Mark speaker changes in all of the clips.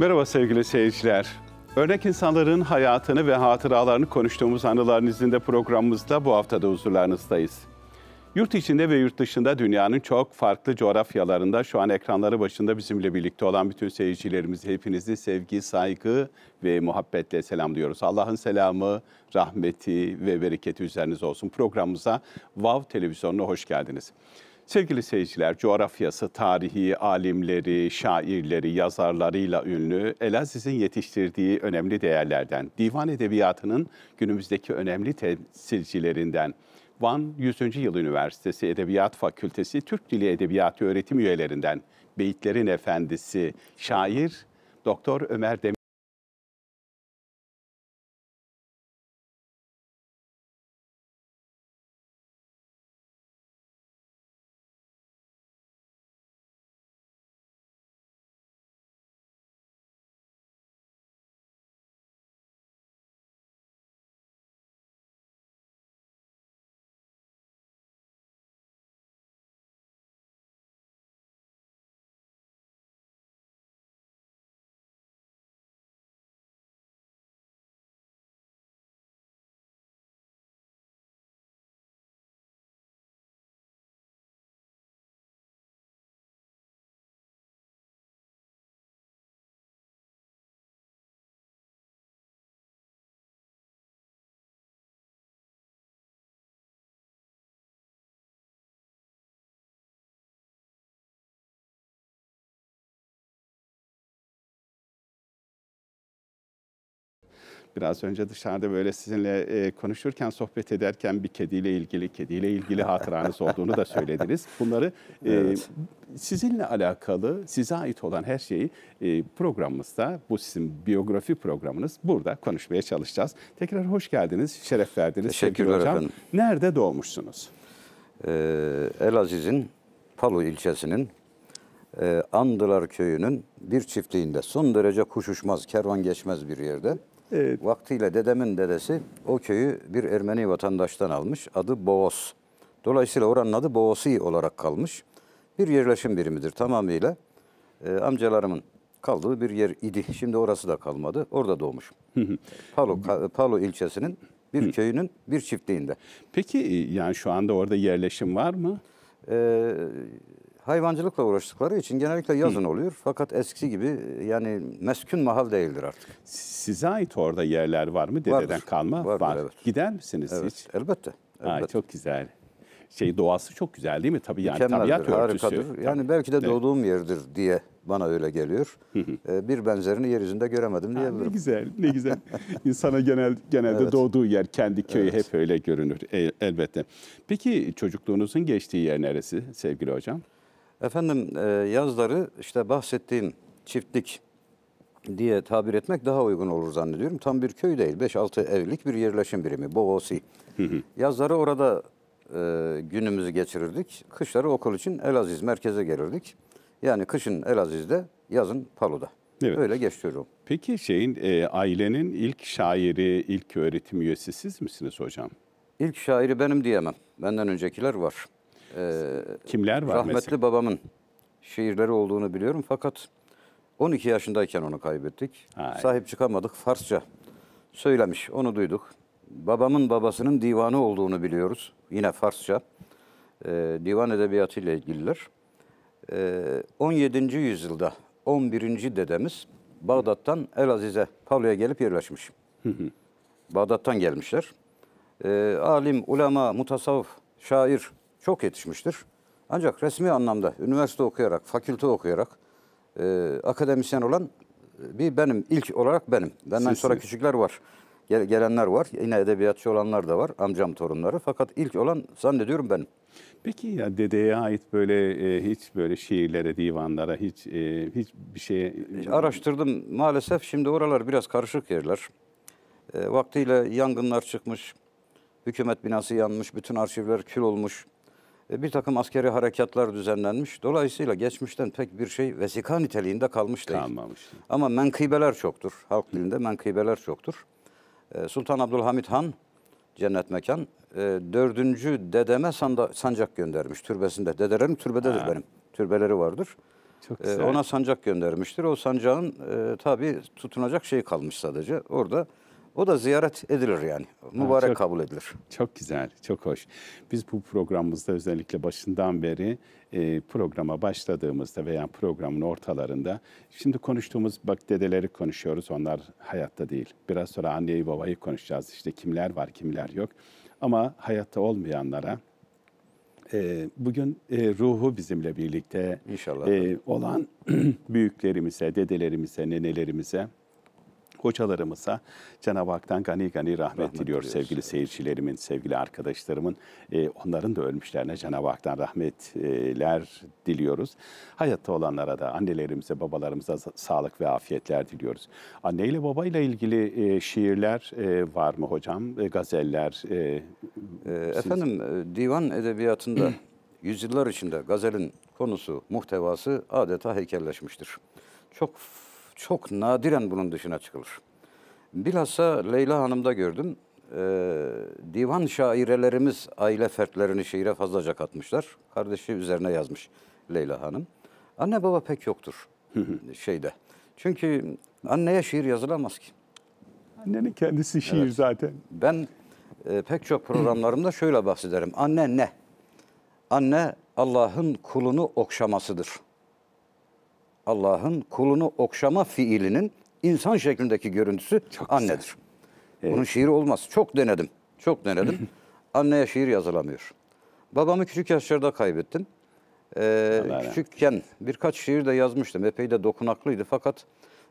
Speaker 1: Merhaba sevgili seyirciler. Örnek insanların hayatını ve hatıralarını konuştuğumuz Anıların İzinde programımızda bu haftada huzurlarınızdayız. Yurt içinde ve yurt dışında dünyanın çok farklı coğrafyalarında şu an ekranları başında bizimle birlikte olan bütün seyircilerimiz hepinizi sevgi, saygı ve muhabbetle selamlıyoruz. Allah'ın selamı, rahmeti ve bereketi üzeriniz olsun. Programımıza Vav wow Televizyonu'na hoş geldiniz. Sevgili seyirciler, coğrafyası, tarihi, alimleri, şairleri, yazarlarıyla ünlü Elaziz'in yetiştirdiği önemli değerlerden, divan edebiyatının günümüzdeki önemli temsilcilerinden Van 100. Yıl Üniversitesi Edebiyat Fakültesi Türk Dili Edebiyatı öğretim üyelerinden Beyitlerin Efendisi,
Speaker 2: şair Doktor Ömer Demir Biraz önce
Speaker 1: dışarıda böyle sizinle e, konuşurken, sohbet ederken bir kediyle ilgili, kediyle ilgili hatıranız olduğunu da söylediniz. Bunları e, evet. sizinle alakalı, size ait olan her şeyi e, programımızda, bu sizin biyografi programınız burada konuşmaya çalışacağız. Tekrar hoş geldiniz, şeref verdiniz. Teşekkürler hocam. efendim.
Speaker 3: Nerede doğmuşsunuz? Ee, Elaziz'in Palu ilçesinin e, Andılar köyünün bir çiftliğinde son derece kuşuşmaz, kervan geçmez bir yerde e, Vaktiyle dedemin dedesi o köyü bir Ermeni vatandaştan almış. Adı Boğos. Dolayısıyla oranın adı Boğosi olarak kalmış. Bir yerleşim birimidir tamamıyla. E, amcalarımın kaldığı bir yer idi. Şimdi orası da kalmadı. Orada doğmuş. Palo, Palo ilçesinin bir köyünün bir çiftliğinde. Peki e, yani şu anda orada yerleşim var mı? Ee, hayvancılıkla uğraştıkları için genellikle yazın Hı. oluyor. Fakat eskisi gibi e, yani meskün mahal değildir artık. Size ait orada yerler var mı?
Speaker 1: Dededen vardır, kalma vardır, var. Evet. Gider misiniz evet, hiç? Elbette. elbette. Aa, çok güzel. Şey
Speaker 3: doğası çok güzel değil mi? Tabii yani Mükemmeldir, tabiat örtüsü. Harikadır. Yani belki de evet. doğduğum yerdir diye bana öyle geliyor. E, bir benzerini yeryüzünde göremedim diye. ne güzel, ne
Speaker 1: güzel. İnsana genel genelde evet. doğduğu
Speaker 3: yer, kendi köyü evet.
Speaker 1: hep öyle görünür e, elbette. Peki çocukluğunuzun
Speaker 3: geçtiği yer neresi sevgili hocam? Efendim e, yazları işte bahsettiğim çiftlik diye tabir etmek daha uygun olur zannediyorum. Tam bir köy değil. 5-6 evlik bir yerleşim birimi. Bovosi. yazları orada e, günümüzü geçirirdik. Kışları okul için Elaziz merkeze gelirdik. Yani kışın Elaziz'de, yazın Palu'da. Evet. Öyle geçiyorum.
Speaker 1: Peki şeyin e, ailenin ilk şairi,
Speaker 3: ilk öğretim üyesi siz misiniz hocam? İlk şairi benim diyemem. Benden öncekiler var e, Kimler var rahmetli mesela? babamın şiirleri olduğunu biliyorum. Fakat 12 yaşındayken onu kaybettik. Hayır. Sahip çıkamadık. Farsça söylemiş. Onu duyduk. Babamın babasının divanı olduğunu biliyoruz. Yine Farsça. E, divan edebiyatı ile ilgililer. E, ee, 17. yüzyılda 11. dedemiz Bağdat'tan Elaziz'e, Pavla'ya gelip yerleşmiş. Hı Bağdat'tan gelmişler. E, alim, ulema, mutasavvıf, şair çok yetişmiştir. Ancak resmi anlamda üniversite okuyarak, fakülte okuyarak e, akademisyen olan e, bir benim, ilk olarak benim. Benden Sizsiniz. sonra küçükler var, gel, gelenler var. Yine edebiyatçı olanlar da var, amcam torunları. Fakat ilk olan zannediyorum benim.
Speaker 1: Peki ya dedeye ait böyle e, hiç böyle şiirlere, divanlara hiç e, hiç
Speaker 3: bir şey? araştırdım maalesef şimdi oralar biraz karışık yerler. E, vaktiyle yangınlar çıkmış, hükümet binası yanmış, bütün arşivler kül olmuş. E, bir takım askeri harekatlar düzenlenmiş. Dolayısıyla geçmişten pek bir şey vesika niteliğinde kalmış değil. Kalmamış. Ama menkıbeler çoktur. Halk dilinde menkıbeler çoktur. E, Sultan Abdülhamit Han, cennet mekan, e, dördüncü dedeme sanda, sancak göndermiş türbesinde. Dedelerim türbededir ha. benim. Türbeleri vardır. Çok güzel. Ona sancak göndermiştir. O sancağın e, tabii tutunacak şey kalmış sadece. Orada o da ziyaret edilir yani. Mübarek ha, çok, kabul edilir.
Speaker 1: Çok güzel, çok hoş. Biz bu programımızda özellikle başından beri e, programa başladığımızda veya programın ortalarında şimdi konuştuğumuz bak dedeleri konuşuyoruz. Onlar hayatta değil. Biraz sonra anneyi babayı konuşacağız. İşte kimler var, kimler yok. Ama hayatta olmayanlara e, bugün e, ruhu bizimle birlikte İnşallah. E, olan büyüklerimize, dedelerimize, nenelerimize koçalarımıza Cenab-ı Hak'tan gani gani rahmet, rahmet diliyor sevgili seyircilerimin, sevgili arkadaşlarımın. E, onların da ölmüşlerine Cenab-ı Hak'tan rahmetler diliyoruz. Hayatta olanlara da annelerimize, babalarımıza sağlık ve afiyetler diliyoruz. Anne ile babayla ilgili e, şiirler e,
Speaker 3: var mı hocam? E, gazeller? E, e, efendim siz... E, divan edebiyatında yüzyıllar içinde gazelin konusu, muhtevası adeta heykelleşmiştir. Çok çok nadiren bunun dışına çıkılır. Bilhassa Leyla Hanım'da gördüm. Ee, divan şairelerimiz aile fertlerini şiire fazlaca katmışlar. Kardeşi üzerine yazmış Leyla Hanım. Anne baba pek yoktur şeyde. Çünkü anneye şiir yazılamaz ki.
Speaker 1: Annenin kendisi şiir evet.
Speaker 3: zaten. Ben e, pek çok programlarımda şöyle bahsederim. Anne ne? Anne Allah'ın kulunu okşamasıdır. Allah'ın kulunu okşama fiilinin insan şeklindeki görüntüsü Çok annedir. Evet. Bunun şiiri olmaz. Çok denedim. Çok denedim. Anneye şiir yazılamıyor. Babamı küçük yaşlarda kaybettim. Ee, küçükken Allah. birkaç şiir de yazmıştım. Epey de dokunaklıydı fakat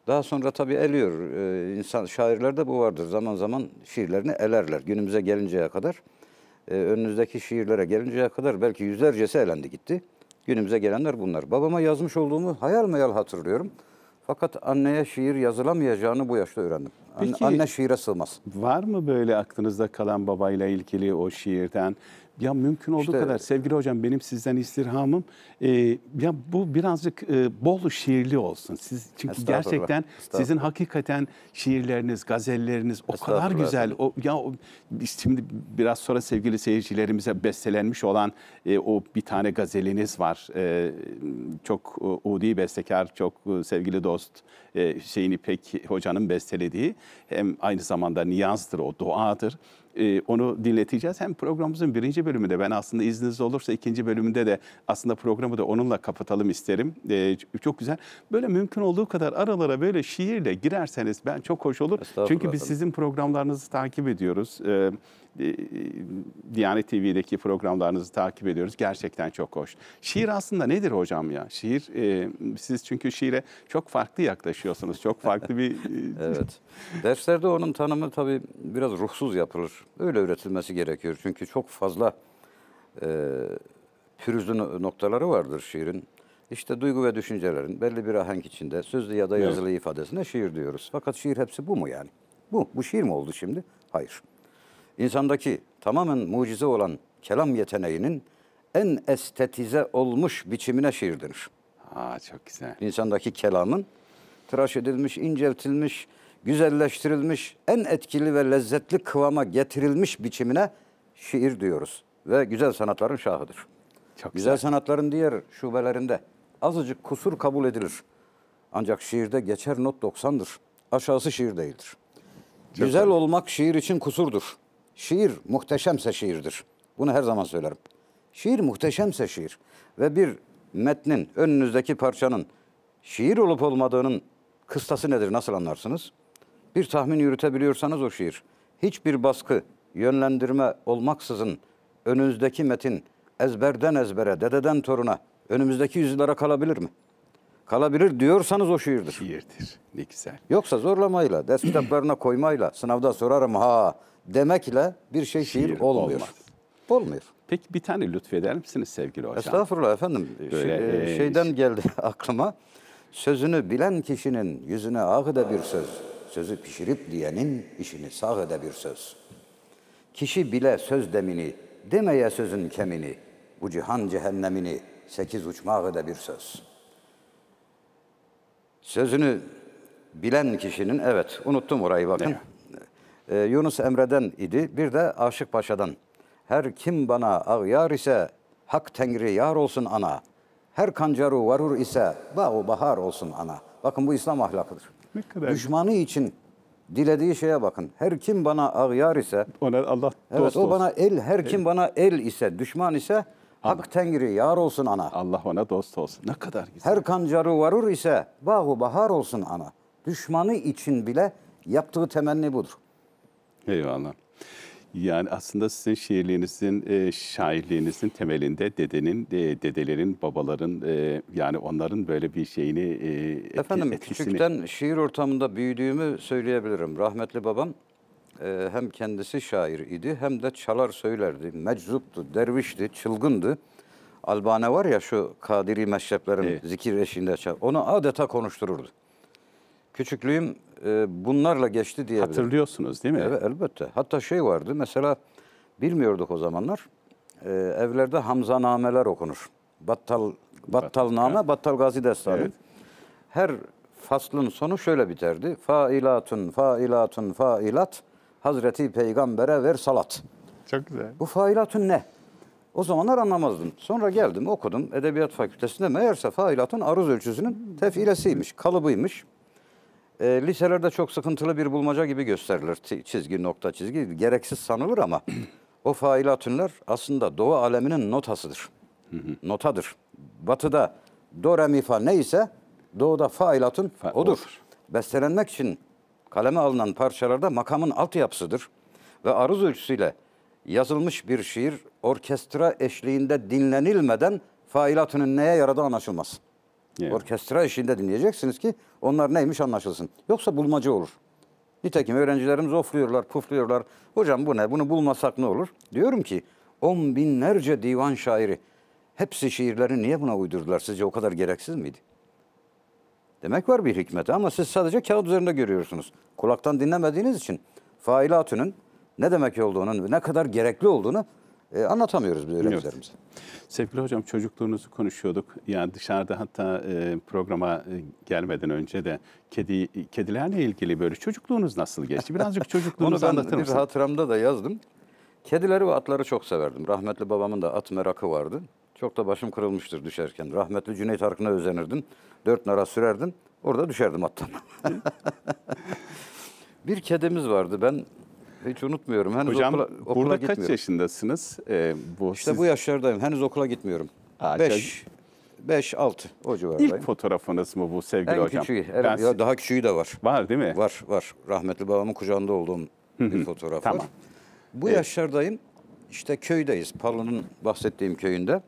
Speaker 3: daha sonra tabii eliyor. Ee, insan şairlerde bu vardır. Zaman zaman şiirlerini elerler günümüze gelinceye kadar. Ee, önünüzdeki şiirlere gelinceye kadar belki yüzlercesi elendi gitti. Günümüze gelenler bunlar. Babama yazmış olduğumu hayal meyal hatırlıyorum. Fakat anneye şiir yazılamayacağını bu yaşta öğrendim. Peki, anne şiire sığmaz.
Speaker 1: Var mı böyle aklınızda kalan babayla ilgili o şiirden ya mümkün olduğu işte, kadar sevgili hocam benim sizden istirhamım e, ya bu birazcık e, Bolu şiirli olsun. Siz çünkü gerçekten sizin hakikaten şiirleriniz, gazelleriniz o kadar güzel. O ya şimdi biraz sonra sevgili seyircilerimize bestelenmiş olan e, o bir tane gazeliniz var. E, çok e, udi bestekar, çok e, sevgili dost e, Hüseyin İpek hocanın bestelediği hem aynı zamanda niyazdır o duadır. E, onu dinleteceğiz. Hem programımızın birinci bölümünde ben aslında izniniz olursa ikinci bölümünde de aslında programı da onunla kapatalım isterim. E, çok güzel. Böyle mümkün olduğu kadar aralara böyle şiirle girerseniz ben çok hoş olur. Çünkü biz sizin programlarınızı takip ediyoruz. E, ee, Diyanet TV'deki programlarınızı takip ediyoruz. Gerçekten çok hoş. Şiir aslında nedir hocam ya? Şiir, e, siz çünkü şiire
Speaker 3: çok farklı yaklaşıyorsunuz. Çok farklı bir... E, evet. Derslerde onun tanımı tabii biraz ruhsuz yapılır. Öyle üretilmesi gerekiyor. Çünkü çok fazla e, pürüzlü noktaları vardır şiirin. İşte duygu ve düşüncelerin belli bir ahenk içinde sözlü ya da yazılı evet. ifadesine şiir diyoruz. Fakat şiir hepsi bu mu yani? Bu. Bu şiir mi oldu şimdi? Hayır insandaki tamamen mucize olan kelam yeteneğinin en estetize olmuş biçimine şiir denir. Aa çok güzel. İnsandaki kelamın tıraş edilmiş, inceltilmiş, güzelleştirilmiş, en etkili ve lezzetli kıvama getirilmiş biçimine şiir diyoruz. Ve güzel sanatların şahıdır. Çok güzel, güzel sanatların diğer şubelerinde azıcık kusur kabul edilir. Ancak şiirde geçer not 90'dır. Aşağısı şiir değildir. Çok güzel olmak şiir için kusurdur. Şiir muhteşemse şiirdir. Bunu her zaman söylerim. Şiir muhteşemse şiir. Ve bir metnin, önünüzdeki parçanın şiir olup olmadığının kıstası nedir nasıl anlarsınız? Bir tahmin yürütebiliyorsanız o şiir. Hiçbir baskı, yönlendirme olmaksızın önünüzdeki metin ezberden ezbere, dededen toruna, önümüzdeki yüzyıllara kalabilir mi? Kalabilir diyorsanız o şiirdir. Şiirdir. Ne güzel. Yoksa zorlamayla, ders kitaplarına koymayla, sınavda sorarım ha Demekle bir şey şiir, şiir olmuyor. Olmaz. Olmuyor. Peki bir tane lütfeder misiniz sevgili hocam? Estağfurullah efendim. Böyle, şey, e, e şeyden geldi aklıma. Sözünü bilen kişinin yüzüne ağ bir söz. Sözü pişirip diyenin işini sağ bir söz. Kişi bile söz demini, demeye sözün kemini, bu cihan cehennemini, sekiz uçmağı da bir söz. Sözünü bilen kişinin, evet unuttum orayı bakın. Evet. Ee, Yunus Emre'den idi. Bir de Aşık Paşa'dan. Her kim bana ağyar ise hak tengri yar olsun ana. Her kancaru varur ise bağu bahar olsun ana. Bakın bu İslam ahlakıdır. Ne kadar? Düşmanı için dilediği şeye bakın. Her kim bana ağyar ise ona Allah dost evet, o bana el her kim el. bana el ise düşman ise Allah. Hak Tengri yar olsun ana. Allah ona dost olsun. Ne kadar güzel. Her kancarı varur ise bahu bahar olsun ana. Düşmanı için bile yaptığı temenni budur.
Speaker 1: Eyvallah. Yani aslında sizin şiirliğinizin, e, şairliğinizin temelinde dedenin, e, dedelerin, babaların e, yani onların böyle bir şeyini e, Efendim küçükten
Speaker 3: şiir ortamında büyüdüğümü söyleyebilirim. Rahmetli babam hem kendisi şair idi hem de çalar söylerdi. Meczuptu, dervişti, çılgındı. Albane var ya şu Kadiri meşreplerin evet. zikir eşiğinde çal. Onu adeta konuştururdu küçüklüğüm e, bunlarla geçti diye Hatırlıyorsunuz değil mi? Evet elbette. Hatta şey vardı mesela bilmiyorduk o zamanlar. E, evlerde nameler okunur. Battal Battal Battal, Battal Gazi Destanı. Evet. Her faslın sonu şöyle biterdi. Failatun, failatun, failat. Hazreti Peygamber'e ver salat. Çok güzel. Bu failatun ne? O zamanlar anlamazdım. Sonra geldim okudum edebiyat fakültesinde meğerse failatun aruz ölçüsünün tefilesiymiş, kalıbıymış. E, liselerde çok sıkıntılı bir bulmaca gibi gösterilir çizgi nokta çizgi. Gereksiz sanılır ama o failatünler aslında Doğu aleminin notasıdır. Notadır. Batı'da do re mi fa neyse doğuda failatın fa, odur. odur. Bestelenmek için kaleme alınan parçalarda makamın altyapısıdır. Ve aruz ölçüsüyle yazılmış bir şiir orkestra eşliğinde dinlenilmeden failatının neye yaradığı anlaşılmaz. Evet. Orkestra işinde dinleyeceksiniz ki onlar neymiş anlaşılsın. Yoksa bulmaca olur. Nitekim öğrencilerimiz ofluyorlar, pufluyorlar. Hocam bu ne? Bunu bulmasak ne olur? Diyorum ki on binlerce divan şairi hepsi şiirlerini niye buna uydurdular? Sizce o kadar gereksiz miydi? Demek var bir hikmeti ama siz sadece kağıt üzerinde görüyorsunuz. Kulaktan dinlemediğiniz için failatünün ne demek olduğunu, ne kadar gerekli olduğunu e, anlatamıyoruz biz öyle evet.
Speaker 1: Sevgili hocam çocukluğunuzu konuşuyorduk. Yani dışarıda hatta e, programa e, gelmeden önce de kedi kedilerle ilgili böyle çocukluğunuz nasıl geçti? Birazcık çocukluğunuzu anlatır mısın? Bir
Speaker 3: hatıramda da yazdım. Kedileri ve atları çok severdim. Rahmetli babamın da at merakı vardı. Çok da başım kırılmıştır düşerken. Rahmetli Cüneyt Arkın'a özenirdim. Dört nara sürerdim. Orada düşerdim attan. bir kedimiz vardı. Ben hiç unutmuyorum. Henüz Hocam okula, okula burada gitmiyorum. kaç yaşındasınız? Ee, bu işte siz... bu yaşlardayım. Henüz okula gitmiyorum. 5 beş altı. o civarındayım. İlk fotoğrafınız mı bu sevgili en hocam? Küçüğü, en ben... ya daha küçüğü de var. Var değil mi? Var var. Rahmetli babamın kucağında olduğum bir fotoğraf tamam. var. Bu evet. yaşlardayım. İşte köydeyiz. Parlı'nın bahsettiğim köyünde.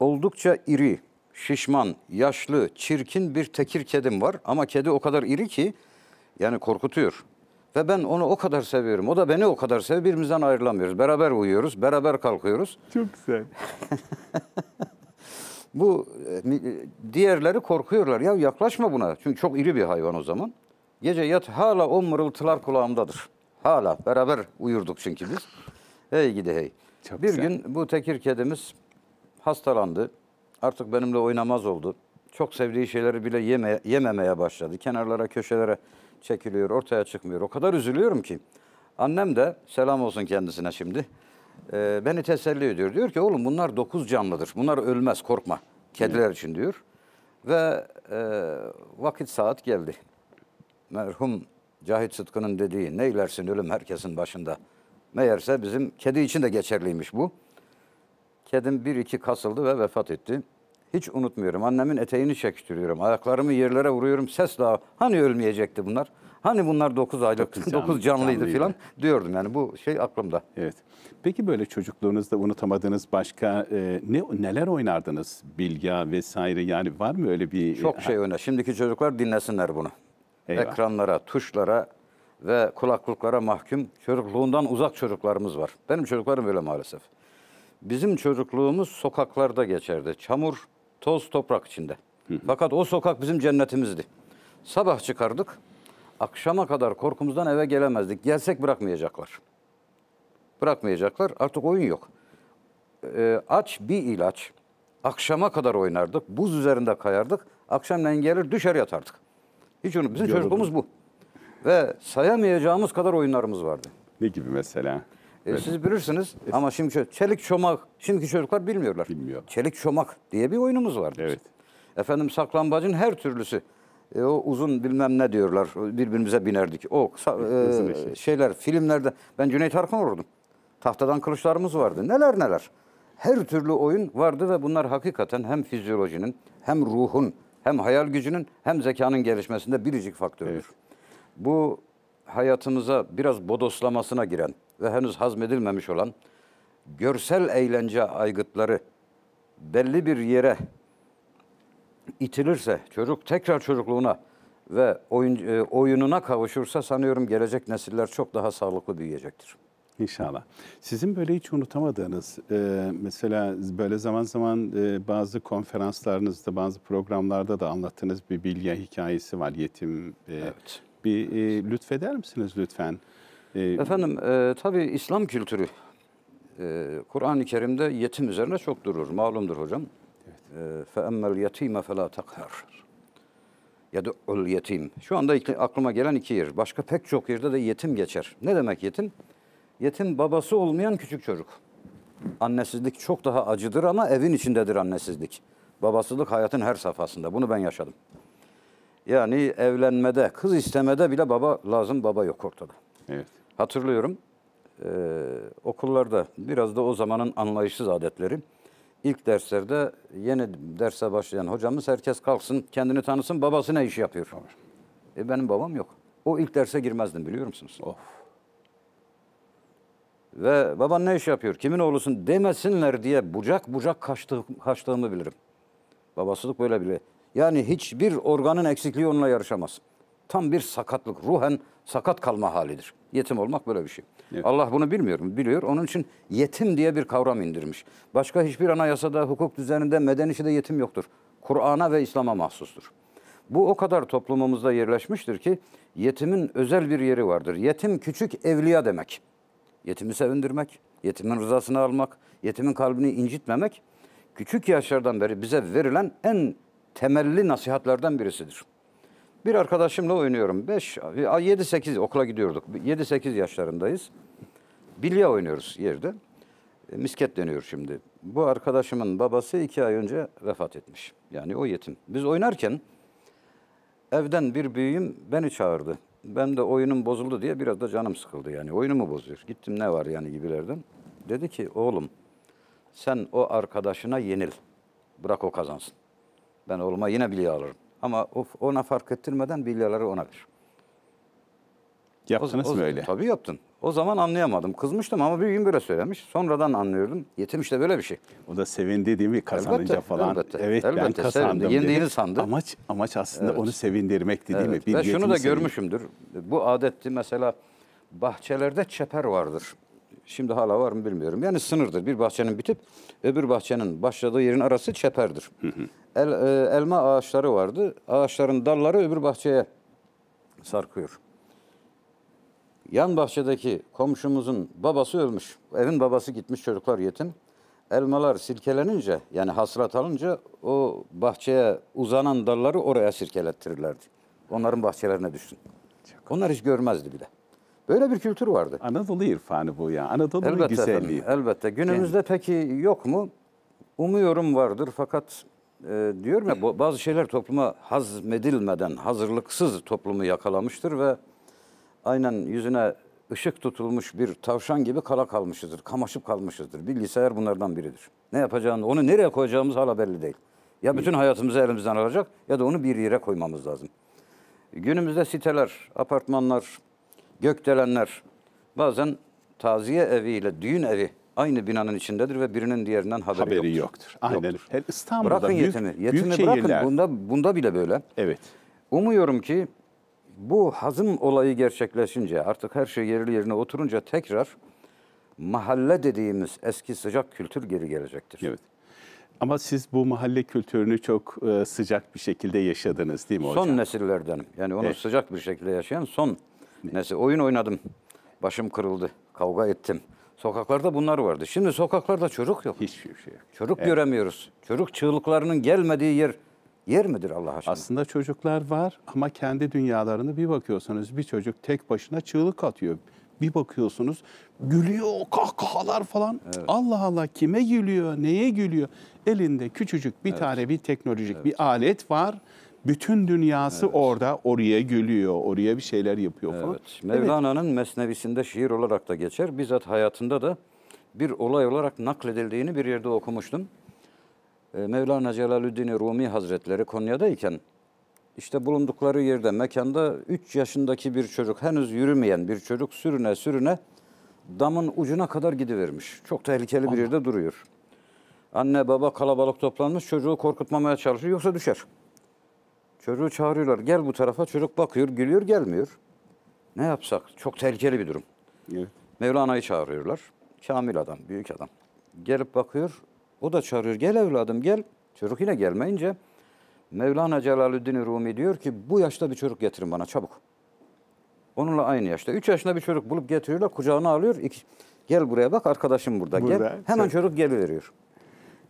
Speaker 3: Oldukça iri, şişman, yaşlı, çirkin bir tekir kedim var. Ama kedi o kadar iri ki yani korkutuyor. Ve ben onu o kadar seviyorum. O da beni o kadar seviyor. Birbirimizden ayrılamıyoruz. Beraber uyuyoruz, beraber kalkıyoruz.
Speaker 1: Çok güzel.
Speaker 3: Bu e, e, diğerleri korkuyorlar. Ya yaklaşma buna. Çünkü çok iri bir hayvan o zaman. Gece yat hala o mırıltılar kulağımdadır. Hala beraber uyurduk çünkü biz. Hey gidi hey. Çok bir güzel. gün bu tekir kedimiz hastalandı. Artık benimle oynamaz oldu. Çok sevdiği şeyleri bile yeme, yememeye başladı. Kenarlara, köşelere çekiliyor, ortaya çıkmıyor. O kadar üzülüyorum ki. Annem de selam olsun kendisine şimdi. E, beni teselli ediyor. Diyor ki oğlum bunlar dokuz canlıdır. Bunlar ölmez korkma. Kediler Hı. için diyor. Ve e, vakit saat geldi. Merhum Cahit Sıtkı'nın dediği ne ilersin ölüm herkesin başında. Meğerse bizim kedi için de geçerliymiş bu. Kedim bir iki kasıldı ve vefat etti. Hiç unutmuyorum. Annemin eteğini çekiştiriyorum. Ayaklarımı yerlere vuruyorum. ses daha hani ölmeyecekti bunlar? Hani bunlar 9 aylık, 9 canlı, dokuz canlıydı, canlıydı falan diyordum. Yani bu şey aklımda. Evet. Peki böyle çocukluğunuzda unutamadığınız başka e, ne neler oynardınız? Bilya vesaire yani var mı öyle bir... Çok e, şey oynar. Şimdiki çocuklar dinlesinler bunu. Eyvah. Ekranlara, tuşlara ve kulaklıklara mahkum çocukluğundan uzak çocuklarımız var. Benim çocuklarım öyle maalesef. Bizim çocukluğumuz sokaklarda geçerdi. Çamur, Toz toprak içinde. Fakat o sokak bizim cennetimizdi. Sabah çıkardık. Akşama kadar korkumuzdan eve gelemezdik. Gelsek bırakmayacaklar. Bırakmayacaklar. Artık oyun yok. Ee, aç bir ilaç. Akşama kadar oynardık. Buz üzerinde kayardık. Akşamleyin gelir düşer yatardık. Hiç onu bizim Yoruldum. çocukluğumuz bu. Ve sayamayacağımız kadar oyunlarımız vardı. Ne gibi mesela? E, evet. Siz bilirsiniz evet. ama şimdi çelik çomak, şimdiki çocuklar bilmiyorlar. Bilmiyor. Çelik çomak diye bir oyunumuz vardı. Evet. Efendim saklambacın her türlüsü. E, o uzun bilmem ne diyorlar. Birbirimize binerdik. O e, şeyler filmlerde ben Cüneyt Arkın olurdum. Tahtadan kılıçlarımız vardı. Neler neler. Her türlü oyun vardı ve bunlar hakikaten hem fizyolojinin hem ruhun hem hayal gücünün hem zekanın gelişmesinde biricik faktördür. Evet. Bu hayatımıza biraz bodoslamasına giren ve henüz hazmedilmemiş olan görsel eğlence aygıtları belli bir yere itilirse, çocuk tekrar çocukluğuna ve oyun, e, oyununa kavuşursa sanıyorum gelecek nesiller çok daha sağlıklı büyüyecektir.
Speaker 1: İnşallah. Sizin böyle hiç unutamadığınız, e, mesela böyle zaman zaman e, bazı konferanslarınızda, bazı programlarda da anlattığınız bir bilge hikayesi var. Yetim e, evet bir e, lütfeder misiniz lütfen? E,
Speaker 3: Efendim e, tabii İslam kültürü e, Kur'an-ı Kerim'de yetim üzerine çok durur. Malumdur hocam. فَاَمَّا الْيَت۪يمَ فَلَا تَقْهَرْ يَدُعُ yetim. Şu anda aklıma gelen iki yer. Başka pek çok yerde de yetim geçer. Ne demek yetim? Yetim babası olmayan küçük çocuk. Annesizlik çok daha acıdır ama evin içindedir annesizlik. Babasızlık hayatın her safhasında. Bunu ben yaşadım. Yani evlenmede, kız istemede bile baba lazım, baba yok ortada. Evet. Hatırlıyorum e, okullarda biraz da o zamanın anlayışsız adetleri. İlk derslerde yeni derse başlayan hocamız herkes kalksın, kendini tanısın, babası ne işi yapıyor? E benim babam yok. O ilk derse girmezdim biliyor musunuz? Of. Ve baban ne iş yapıyor, kimin oğlusun demesinler diye bucak bucak kaçtığım, kaçtığımı bilirim. Babasılık böyle bile. Yani hiçbir organın eksikliği onunla yarışamaz. Tam bir sakatlık, ruhen sakat kalma halidir. Yetim olmak böyle bir şey. Evet. Allah bunu bilmiyor mu? Biliyor. Onun için yetim diye bir kavram indirmiş. Başka hiçbir anayasada, hukuk düzeninde, de yetim yoktur. Kur'an'a ve İslam'a mahsustur. Bu o kadar toplumumuzda yerleşmiştir ki yetimin özel bir yeri vardır. Yetim küçük evliya demek. Yetimi sevindirmek, yetimin rızasını almak, yetimin kalbini incitmemek küçük yaşlardan beri bize verilen en temelli nasihatlerden birisidir. Bir arkadaşımla oynuyorum. 5 7-8 okula gidiyorduk. 7-8 yaşlarındayız. Bilya oynuyoruz yerde. E, misket deniyor şimdi. Bu arkadaşımın babası iki ay önce vefat etmiş. Yani o yetim. Biz oynarken evden bir büyüğüm beni çağırdı. Ben de oyunum bozuldu diye biraz da canım sıkıldı yani. Oyunumu bozuyor. Gittim ne var yani gibilerden. Dedi ki oğlum sen o arkadaşına yenil. Bırak o kazansın. Ben oğluma yine bilye alırım. Ama of ona fark ettirmeden bilyeleri ona ver. Yaptınız mı öyle? Tabii yaptın. O zaman anlayamadım. Kızmıştım ama bir gün böyle söylemiş. Sonradan anlıyordum. Yetim işte böyle bir şey. O da sevindi değil mi? Kazanınca elbette, falan. Elbette, evet elbette, ben kazandım sevindi. Yendiğini sandı. Amaç, amaç aslında evet. onu sevindirmekti değil evet. mi? Bir ben şunu da sevindim. görmüşümdür. Bu adetti mesela bahçelerde çeper vardır. Şimdi hala var mı bilmiyorum. Yani sınırdır. Bir bahçenin bitip öbür bahçenin başladığı yerin arası çeperdir. Hı hı el, e, elma ağaçları vardı. Ağaçların dalları öbür bahçeye sarkıyor. Yan bahçedeki komşumuzun babası ölmüş. Evin babası gitmiş çocuklar yetim. Elmalar sirkelenince yani hasrat alınca o bahçeye uzanan dalları oraya sirkelettirirlerdi. Onların bahçelerine düşsün. Onlar hiç görmezdi bile. Böyle bir kültür vardı. Anadolu irfanı bu ya. Anadolu Anadolu'nun güzelliği. Efendim, elbette. Günümüzde yani. peki yok mu? Umuyorum vardır fakat e, diyorum ya bazı şeyler topluma hazmedilmeden, hazırlıksız toplumu yakalamıştır ve aynen yüzüne ışık tutulmuş bir tavşan gibi kala kalmışızdır, kamaşıp kalmışızdır. Bilgisayar bunlardan biridir. Ne yapacağını, onu nereye koyacağımız hala belli değil. Ya bütün hayatımızı elimizden alacak ya da onu bir yere koymamız lazım. Günümüzde siteler, apartmanlar, gökdelenler bazen taziye eviyle düğün evi aynı binanın içindedir ve birinin diğerinden haberi, haberi yoktur. yoktur. Aynen. Yoktur. İstanbul'da bırakın büyük, yetimi. Yetimi büyük bırakın. Şehirler... Bunda, bunda bile böyle. Evet. Umuyorum ki bu hazım olayı gerçekleşince artık her şey yerli yerine oturunca tekrar mahalle dediğimiz eski sıcak kültür geri gelecektir.
Speaker 1: Evet. Ama siz bu mahalle kültürünü çok e, sıcak bir şekilde yaşadınız değil mi hocam? Son
Speaker 3: nesillerden. Yani onu evet. sıcak bir şekilde yaşayan son nesil. Oyun oynadım. Başım kırıldı. Kavga ettim. Sokaklarda bunlar vardı. Şimdi sokaklarda çocuk yok. Hiçbir şey yok. Çocuk evet. göremiyoruz. Çocuk çığlıklarının gelmediği yer yer midir Allah aşkına? Aslında çocuklar
Speaker 1: var ama kendi dünyalarını bir bakıyorsanız bir çocuk tek başına çığlık atıyor. Bir bakıyorsunuz gülüyor, kahkahalar falan. Evet. Allah Allah kime gülüyor, neye gülüyor? Elinde küçücük bir evet. tane bir teknolojik evet. bir alet var. Bütün dünyası evet. orada, oraya gülüyor, oraya bir şeyler yapıyor falan. Evet. Mevlana'nın
Speaker 3: mesnevisinde şiir olarak da geçer. Bizzat hayatında da bir olay olarak nakledildiğini bir yerde okumuştum. Ee, Mevlana Celaleddin Rumi Hazretleri Konya'dayken işte bulundukları yerde mekanda 3 yaşındaki bir çocuk henüz yürümeyen bir çocuk sürüne sürüne damın ucuna kadar gidivermiş. Çok tehlikeli bir yerde duruyor. Anne baba kalabalık toplanmış çocuğu korkutmamaya çalışıyor yoksa düşer. Çocuğu çağırıyorlar. Gel bu tarafa. Çocuk bakıyor, gülüyor, gelmiyor. Ne yapsak? Çok tehlikeli bir durum. Evet. Mevlana'yı çağırıyorlar. Kamil adam, büyük adam. Gelip bakıyor. O da çağırıyor. Gel evladım gel. Çocuk yine gelmeyince Mevlana Celaleddin Rumi diyor ki bu yaşta bir çocuk getirin bana çabuk. Onunla aynı yaşta. Üç yaşında bir çocuk bulup getiriyorlar. Kucağına alıyor. İki, gel buraya bak arkadaşım burada. burada gel. Hemen çocuk geliveriyor.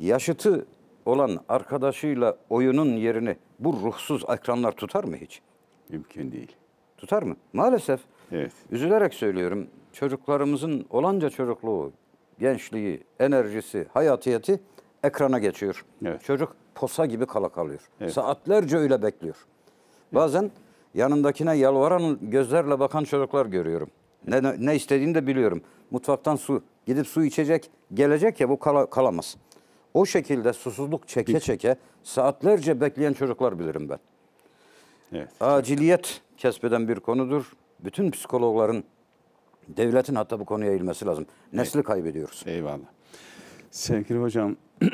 Speaker 3: Yaşıtı olan arkadaşıyla oyunun yerini bu ruhsuz ekranlar tutar mı hiç? Mümkün değil. Tutar mı? Maalesef. Evet. Üzülerek söylüyorum. Çocuklarımızın olanca çocukluğu, gençliği, enerjisi, hayatiyeti ekrana geçiyor. Evet. Çocuk posa gibi kala kalıyor. Evet. Saatlerce öyle bekliyor. Evet. Bazen yanındakine yalvaran gözlerle bakan çocuklar görüyorum. Ne, ne istediğini de biliyorum. Mutfaktan su, gidip su içecek, gelecek ya bu kala, kalamaz. O şekilde susuzluk çeke Hiç. çeke saatlerce bekleyen çocuklar bilirim ben. Evet. Aciliyet kesbeden bir konudur. Bütün psikologların, devletin hatta bu konuya eğilmesi lazım. Nesli evet. kaybediyoruz. Eyvallah. Sevgili hocam,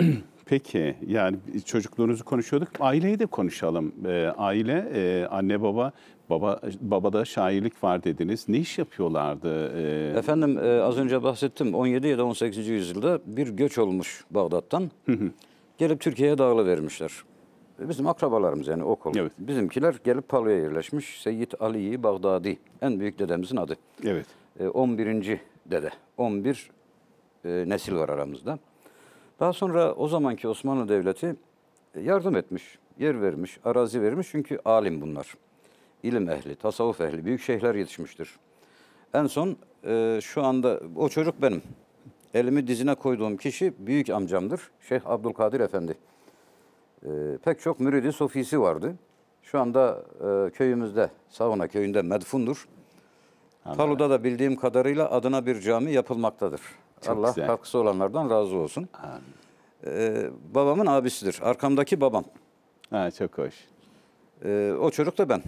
Speaker 1: Peki yani çocuklarınızı konuşuyorduk. Aileyi de konuşalım. E, aile, e, anne baba Baba babada şairlik var dediniz. Ne iş yapıyorlardı?
Speaker 3: Ee... Efendim e, az önce bahsettim. 17 ya da 18. yüzyılda bir göç olmuş Bağdat'tan. gelip Türkiye'ye dağılı vermişler. E, bizim akrabalarımız yani okul. Evet. Bizimkiler gelip Palu'ya yerleşmiş. Seyyid Ali Bağdadi en büyük dedemizin adı. Evet. E, 11. dede. 11 e, nesil var aramızda. Daha sonra o zamanki Osmanlı Devleti e, yardım etmiş, yer vermiş, arazi vermiş çünkü alim bunlar ilim ehli, tasavvuf ehli, büyük şeyhler yetişmiştir. En son e, şu anda o çocuk benim. Elimi dizine koyduğum kişi büyük amcamdır. Şeyh Abdülkadir Efendi. E, pek çok müridi sofisi vardı. Şu anda e, köyümüzde, Savona köyünde medfundur. Anladım. Palu'da da bildiğim kadarıyla adına bir cami yapılmaktadır. Çok Allah güzel. olanlardan razı olsun. Ee, babamın abisidir. Arkamdaki babam. Ha, çok hoş. Ee, o çocuk da ben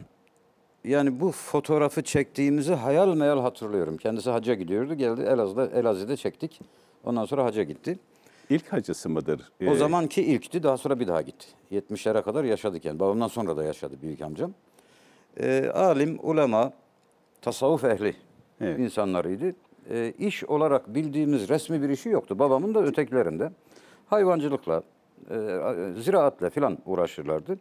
Speaker 3: yani bu fotoğrafı çektiğimizi hayal meyal hatırlıyorum. Kendisi hacca gidiyordu. Geldi Elazığ'da, Elazığ'da çektik. Ondan sonra hacca gitti. İlk hacısı mıdır? Ee... O zamanki ilkti. Daha sonra bir daha gitti. 70'lere kadar yaşadık yani. Babamdan sonra da yaşadı büyük amcam. Ee, alim, ulema, tasavvuf ehli evet. insanlarıydı. Ee, iş olarak bildiğimiz resmi bir işi yoktu. Babamın da ötekilerinde. Hayvancılıkla, e, ziraatla filan uğraşırlardı.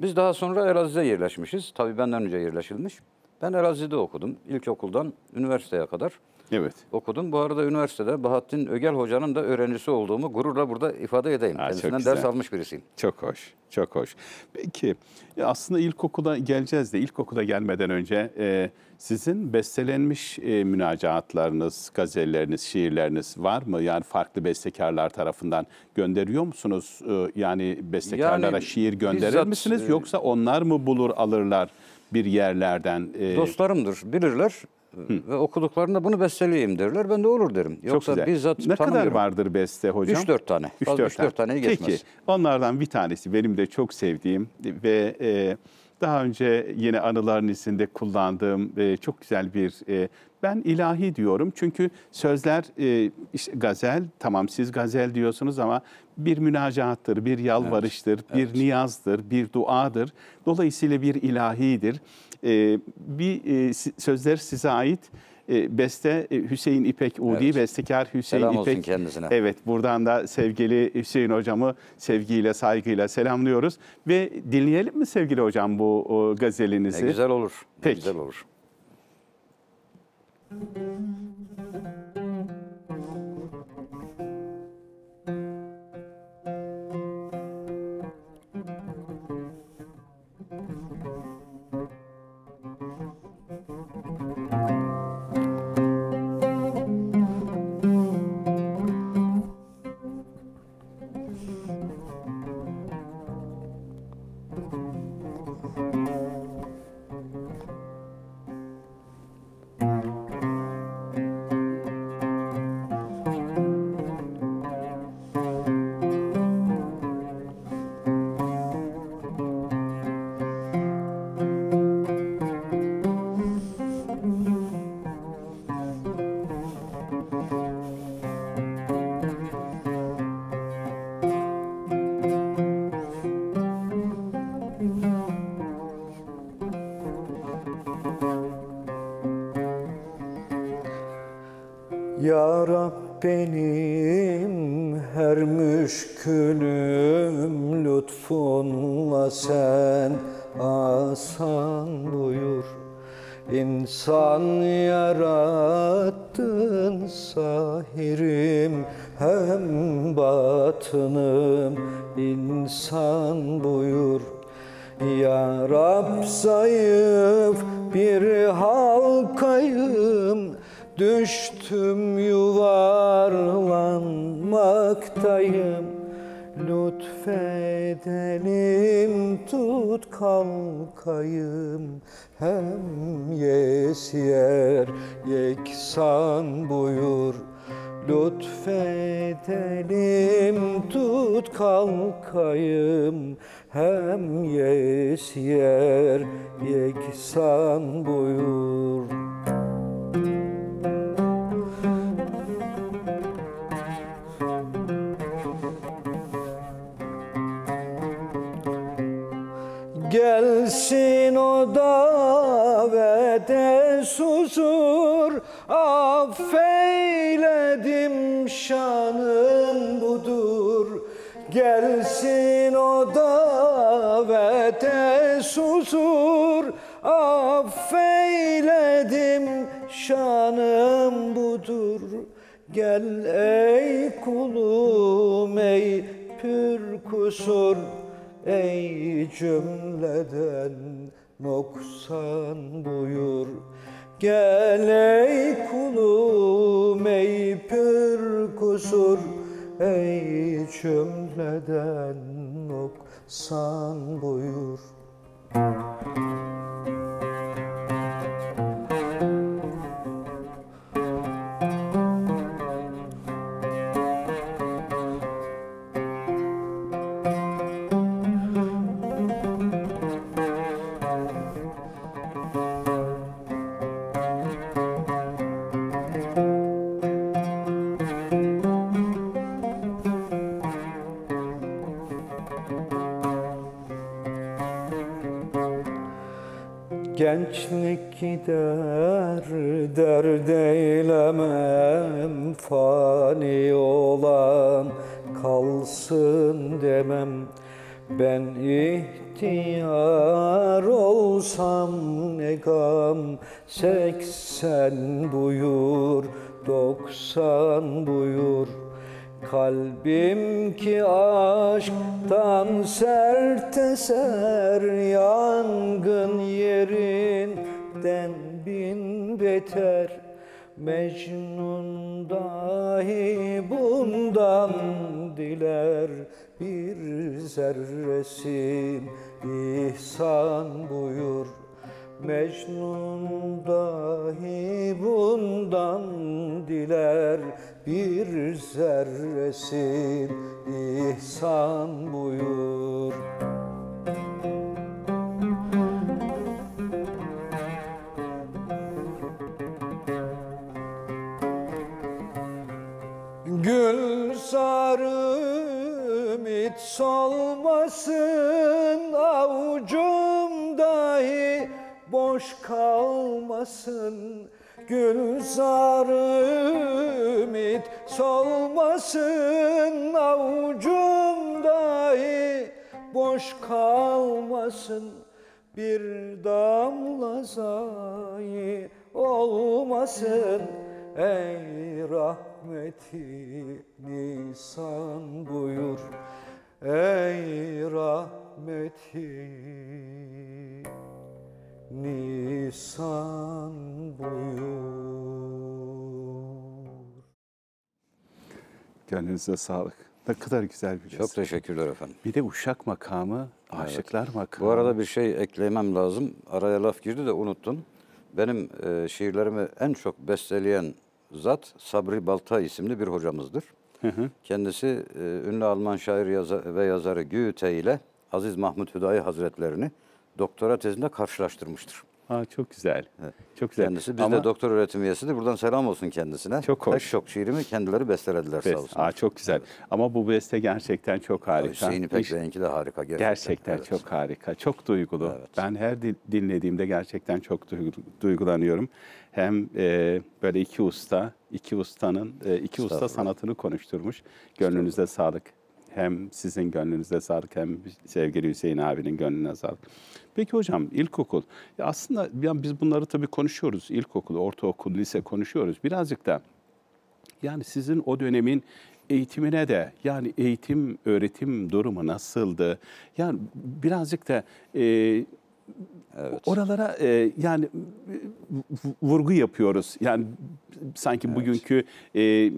Speaker 3: Biz daha sonra Elazığ'a yerleşmişiz. Tabii benden önce yerleşilmiş. Ben Elazığ'da okudum ilkokuldan üniversiteye kadar. Evet. Okudum. Bu arada üniversitede Bahattin Ögel Hoca'nın da öğrencisi olduğumu gururla burada ifade edeyim. Ha, Kendisinden ders almış birisiyim.
Speaker 1: Çok hoş, çok hoş. Peki ya aslında ilkokula geleceğiz de ilkokula gelmeden önce e, sizin bestelenmiş e, münacaatlarınız, gazelleriniz, şiirleriniz var mı? Yani farklı bestekarlar tarafından gönderiyor musunuz? E, yani bestekarlara yani, şiir gönderir bizzat, misiniz? E, Yoksa onlar mı bulur alırlar bir yerlerden? E, dostlarımdır, bilirler. Hı. Ve okuduklarında bunu besteleyeyim derler. Ben de olur derim. Yoksa Çok güzel. bizzat Ne tanımıyorum. kadar vardır beste hocam? 3-4 tane. 3-4 tane. taneyi geçmez. Peki onlardan bir tanesi benim de çok sevdiğim ve e, daha önce yine anıların içinde kullandığım e, çok güzel bir e, ben ilahi diyorum çünkü sözler e, işte gazel tamam siz gazel diyorsunuz ama bir münacattır, bir yalvarıştır, evet, bir evet. niyazdır, bir duadır. Dolayısıyla bir ilahidir. E, bir e, sözler size ait e, beste e, Hüseyin İpek Udi, evet. bestekar Hüseyin Selam İpek. Selam olsun kendisine. Evet, buradan da sevgili Hüseyin hocamı sevgiyle, saygıyla selamlıyoruz. Ve dinleyelim mi sevgili hocam bu gazelinizi? Ne güzel olur, ne Peki. güzel olur.
Speaker 2: Thank you. Benim her müşkülüm lütfunla sen asan buyur insan. Kalkayım hem yesiyer yeksan buyur Lütfedelim tut kalkayım hem yesiyer yeksan buyur Gelsin o davete susur Affeyledim şanım budur Gelsin o davete susur Affeyledim şanım budur Gel ey kulum ey pür kusur Ey cümleden noksan buyur Gel ey kulum ey pür kusur Ey cümleden noksan buyur Müzik gider Dert eylemem fani olan Kalsın demem ben ihtiyar olsam ne gam Seksen buyur, doksan buyur Kalbim ki aşktan serte ser Yangın yerin Kafirden bin beter Mecnun dahi bundan diler Bir zerresi ihsan buyur Mecnun dahi bundan diler Bir zerresi ihsan buyur Müzik Gül sarım hiç solmasın Avucum dahi boş kalmasın Gül sarım hiç solmasın Avucum dahi boş kalmasın Bir damla zayi olmasın Ey rahmeti Nisan buyur Ey rahmeti nisan buyur.
Speaker 1: Kendinize sağlık. Ne kadar güzel bir resim. Çok teşekkürler efendim. Bir de Uşak makamı, Aşıklar evet. makamı. Bu arada
Speaker 3: bir şey eklemem lazım. Araya laf girdi de unuttum. Benim e, şiirlerimi en çok besteleyen zat Sabri Balta isimli bir hocamızdır. Hı hı. Kendisi e, ünlü Alman şair yaza ve yazarı Goethe ile Aziz Mahmut Hüdayi Hazretlerini doktora tezinde karşılaştırmıştır.
Speaker 1: Aa, çok güzel. Evet. Çok güzel. Kendisi biz Ama... de
Speaker 3: doktor öğretim üyesidir. Buradan selam olsun kendisine. Çok hoş. Pek çok şiirimi kendileri bestelediler Best. sağ olsun. Aa, çok güzel. Evet. Ama bu beste gerçekten
Speaker 1: çok harika. Hüseyin İpek Bey'inki de harika. Gerçekten, gerçekten evet. çok harika. Çok duygulu. Evet. Ben her dinlediğimde gerçekten çok duygulanıyorum hem e, böyle iki usta, iki ustanın, e, iki usta sanatını konuşturmuş. Gönlünüze sağlık. Hem sizin gönlünüze sağlık hem sevgili Hüseyin abinin gönlüne sağlık. Peki hocam ilkokul. Ya aslında ya biz bunları tabii konuşuyoruz. İlkokul, ortaokul, lise konuşuyoruz. Birazcık da yani sizin o dönemin eğitimine de yani eğitim öğretim durumu nasıldı? Yani birazcık da e, Evet. Oralara e, yani vurgu yapıyoruz. Yani sanki evet. bugünkü e,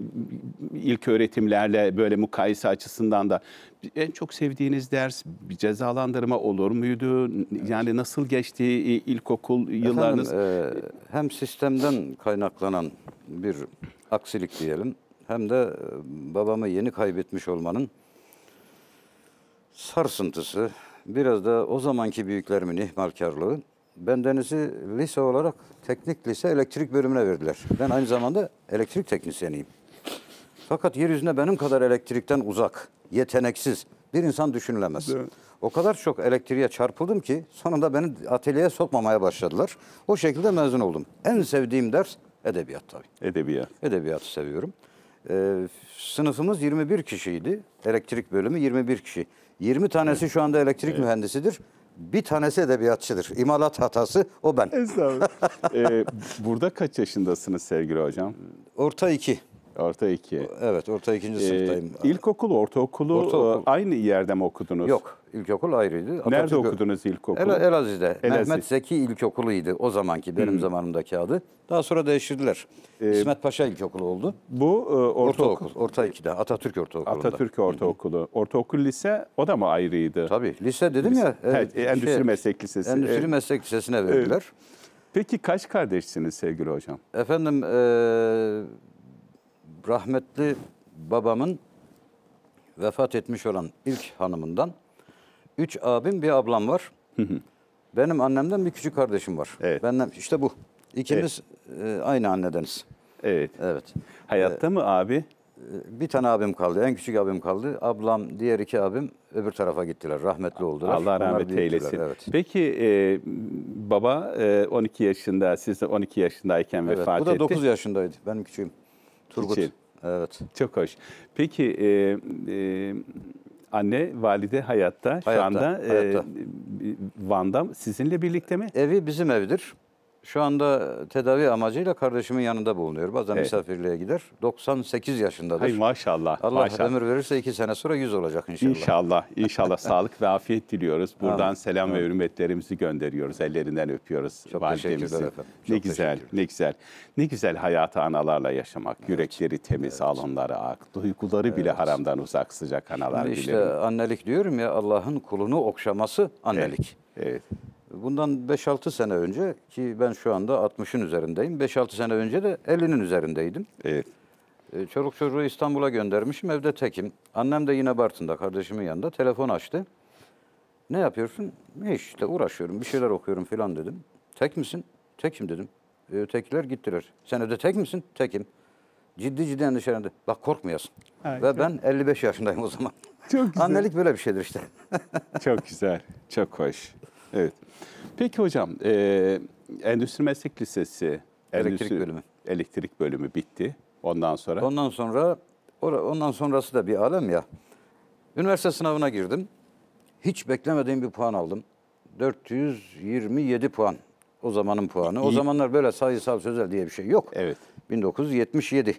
Speaker 1: ilk öğretimlerle böyle mukayese açısından da en çok sevdiğiniz ders bir cezalandırma olur muydu? Evet. Yani nasıl geçti
Speaker 3: ilkokul yıllarınız? Efendim, e, hem sistemden kaynaklanan bir aksilik diyelim hem de e, babamı yeni kaybetmiş olmanın sarsıntısı, biraz da o zamanki büyüklerimin ihmalkarlığı. Ben Bendenizi lise olarak teknik lise elektrik bölümüne verdiler. Ben aynı zamanda elektrik teknisyeniyim. Fakat yeryüzüne benim kadar elektrikten uzak, yeteneksiz bir insan düşünülemez. Evet. O kadar çok elektriğe çarpıldım ki sonunda beni atölyeye sokmamaya başladılar. O şekilde mezun oldum. En sevdiğim ders edebiyat tabii. Edebiyat. Edebiyatı seviyorum. Ee, sınıfımız 21 kişiydi. Elektrik bölümü 21 kişi. 20 tanesi evet. şu anda elektrik evet. mühendisidir. Bir tanesi edebiyatçıdır. İmalat hatası o ben. Estağfurullah. ee, burada kaç yaşındasınız sevgili hocam?
Speaker 1: Orta iki. Orta iki. Evet, orta ikinci ee, sınıftayım. İlkokul, ortaokulu ortaokul. E, aynı yerde mi okudunuz? Yok, ilkokul ayrıydı. Atatürk... Nerede okudunuz ilkokul? El Elazığ'da. Elazığ. Mehmet
Speaker 3: Zeki İlkokulu'ydu o zamanki benim hmm. zamanımdaki adı. Daha sonra değiştirdiler. Ee, İsmet Paşa İlkokulu oldu. Bu e, ortaokul. ortaokul. Orta ikide Atatürk Ortaokulu'nda. Atatürk
Speaker 1: Ortaokulu. Hı-hı. Ortaokul lise o da mı ayrıydı? Tabii, lise dedim lise. ya. E, evet, şey, Endüstri şey, Meslek Lisesi. Endüstri e, Meslek Lisesi'ne verdiler. E, Peki kaç kardeşsiniz sevgili hocam?
Speaker 3: Efendim e, rahmetli babamın vefat etmiş olan ilk hanımından üç abim bir ablam var. Benim annemden bir küçük kardeşim var. Evet. Benden işte bu. İkimiz evet. e, aynı annedeniz. Evet. Evet. Hayatta ee, mı abi? E, bir tane abim kaldı. En küçük abim kaldı. Ablam, diğer iki abim öbür tarafa gittiler. Rahmetli oldular. Allah rahmet eylesin. Evet.
Speaker 1: Peki e, baba e, 12 yaşında, siz de 12 yaşındayken evet, vefat etti. Bu da 9 etti.
Speaker 3: yaşındaydı. Benim küçüğüm. Turgut. için.
Speaker 1: Evet. Çok hoş. Peki e, e,
Speaker 3: anne, valide hayatta, hayatta şu anda e, hayatta. E, Van'da sizinle birlikte mi? Evi bizim evdir. Şu anda tedavi amacıyla kardeşimin yanında bulunuyor. Bazen evet. misafirliğe gider. 98 yaşındadır. Hay maşallah. Allah maşallah. ömür verirse 2 sene sonra 100 olacak inşallah.
Speaker 1: İnşallah. İnşallah sağlık ve afiyet diliyoruz. Buradan Amin. selam Amin. ve hürmetlerimizi gönderiyoruz. Ellerinden öpüyoruz Çok teşekkürler efendim. Çok ne güzel, ne güzel. Ne güzel hayatı analarla yaşamak. Evet. Yürekleri temiz, evet. alınları ak, duyguları evet. bile haramdan uzak, sıcak analar Şimdi işte bilirim.
Speaker 3: annelik diyorum ya Allah'ın kulunu okşaması annelik. Evet. evet. Bundan 5-6 sene önce ki ben şu anda 60'ın üzerindeyim. 5-6 sene önce de 50'nin üzerindeydim. Evet. Ee, Çocuk çocuğu İstanbul'a göndermişim. Evde tekim. Annem de yine Bartın'da kardeşimin yanında. Telefon açtı. Ne yapıyorsun? İşte uğraşıyorum. Bir şeyler okuyorum filan dedim. Tek misin? Tekim dedim. E, tekiler gittiler. Sen evde tek misin? Tekim. Ciddi ciddi endişelendi. Bak korkmayasın. Evet, Ve çok... ben 55 yaşındayım o zaman.
Speaker 2: Çok güzel. Annelik
Speaker 3: böyle bir şeydir işte. çok güzel. Çok hoş. Evet. Peki hocam,
Speaker 1: e, Endüstri Meslek Lisesi elektrik Endüstri, bölümü. Elektrik bölümü bitti.
Speaker 3: Ondan sonra? Ondan sonra, ondan sonrası da bir alem ya. Üniversite sınavına girdim. Hiç beklemediğim bir puan aldım. 427 puan. O zamanın puanı. İyi. O zamanlar böyle sayısal sözel diye bir şey yok. Evet. 1977.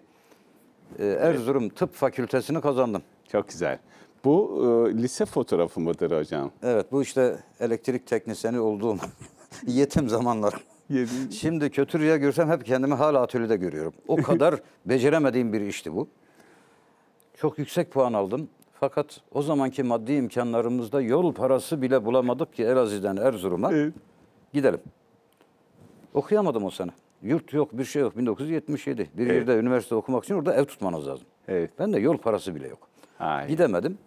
Speaker 3: Ee, Erzurum evet. Tıp Fakültesini kazandım. Çok güzel. Bu e, lise fotoğrafı mıdır hocam? Evet bu işte elektrik teknisyeni olduğum yetim zamanlarım. Yedim. Şimdi kötü rüya görsem hep kendimi hala atölyede görüyorum. O kadar beceremediğim bir işti bu. Çok yüksek puan aldım. Fakat o zamanki maddi imkanlarımızda yol parası bile bulamadık ki Elazığ'dan Erzurum'a evet. gidelim. Okuyamadım o sene. Yurt yok, bir şey yok. 1977. Bir evet. yerde üniversite okumak için orada ev tutmanız lazım. Evet. Ben de yol parası bile yok. Aynen. Gidemedim.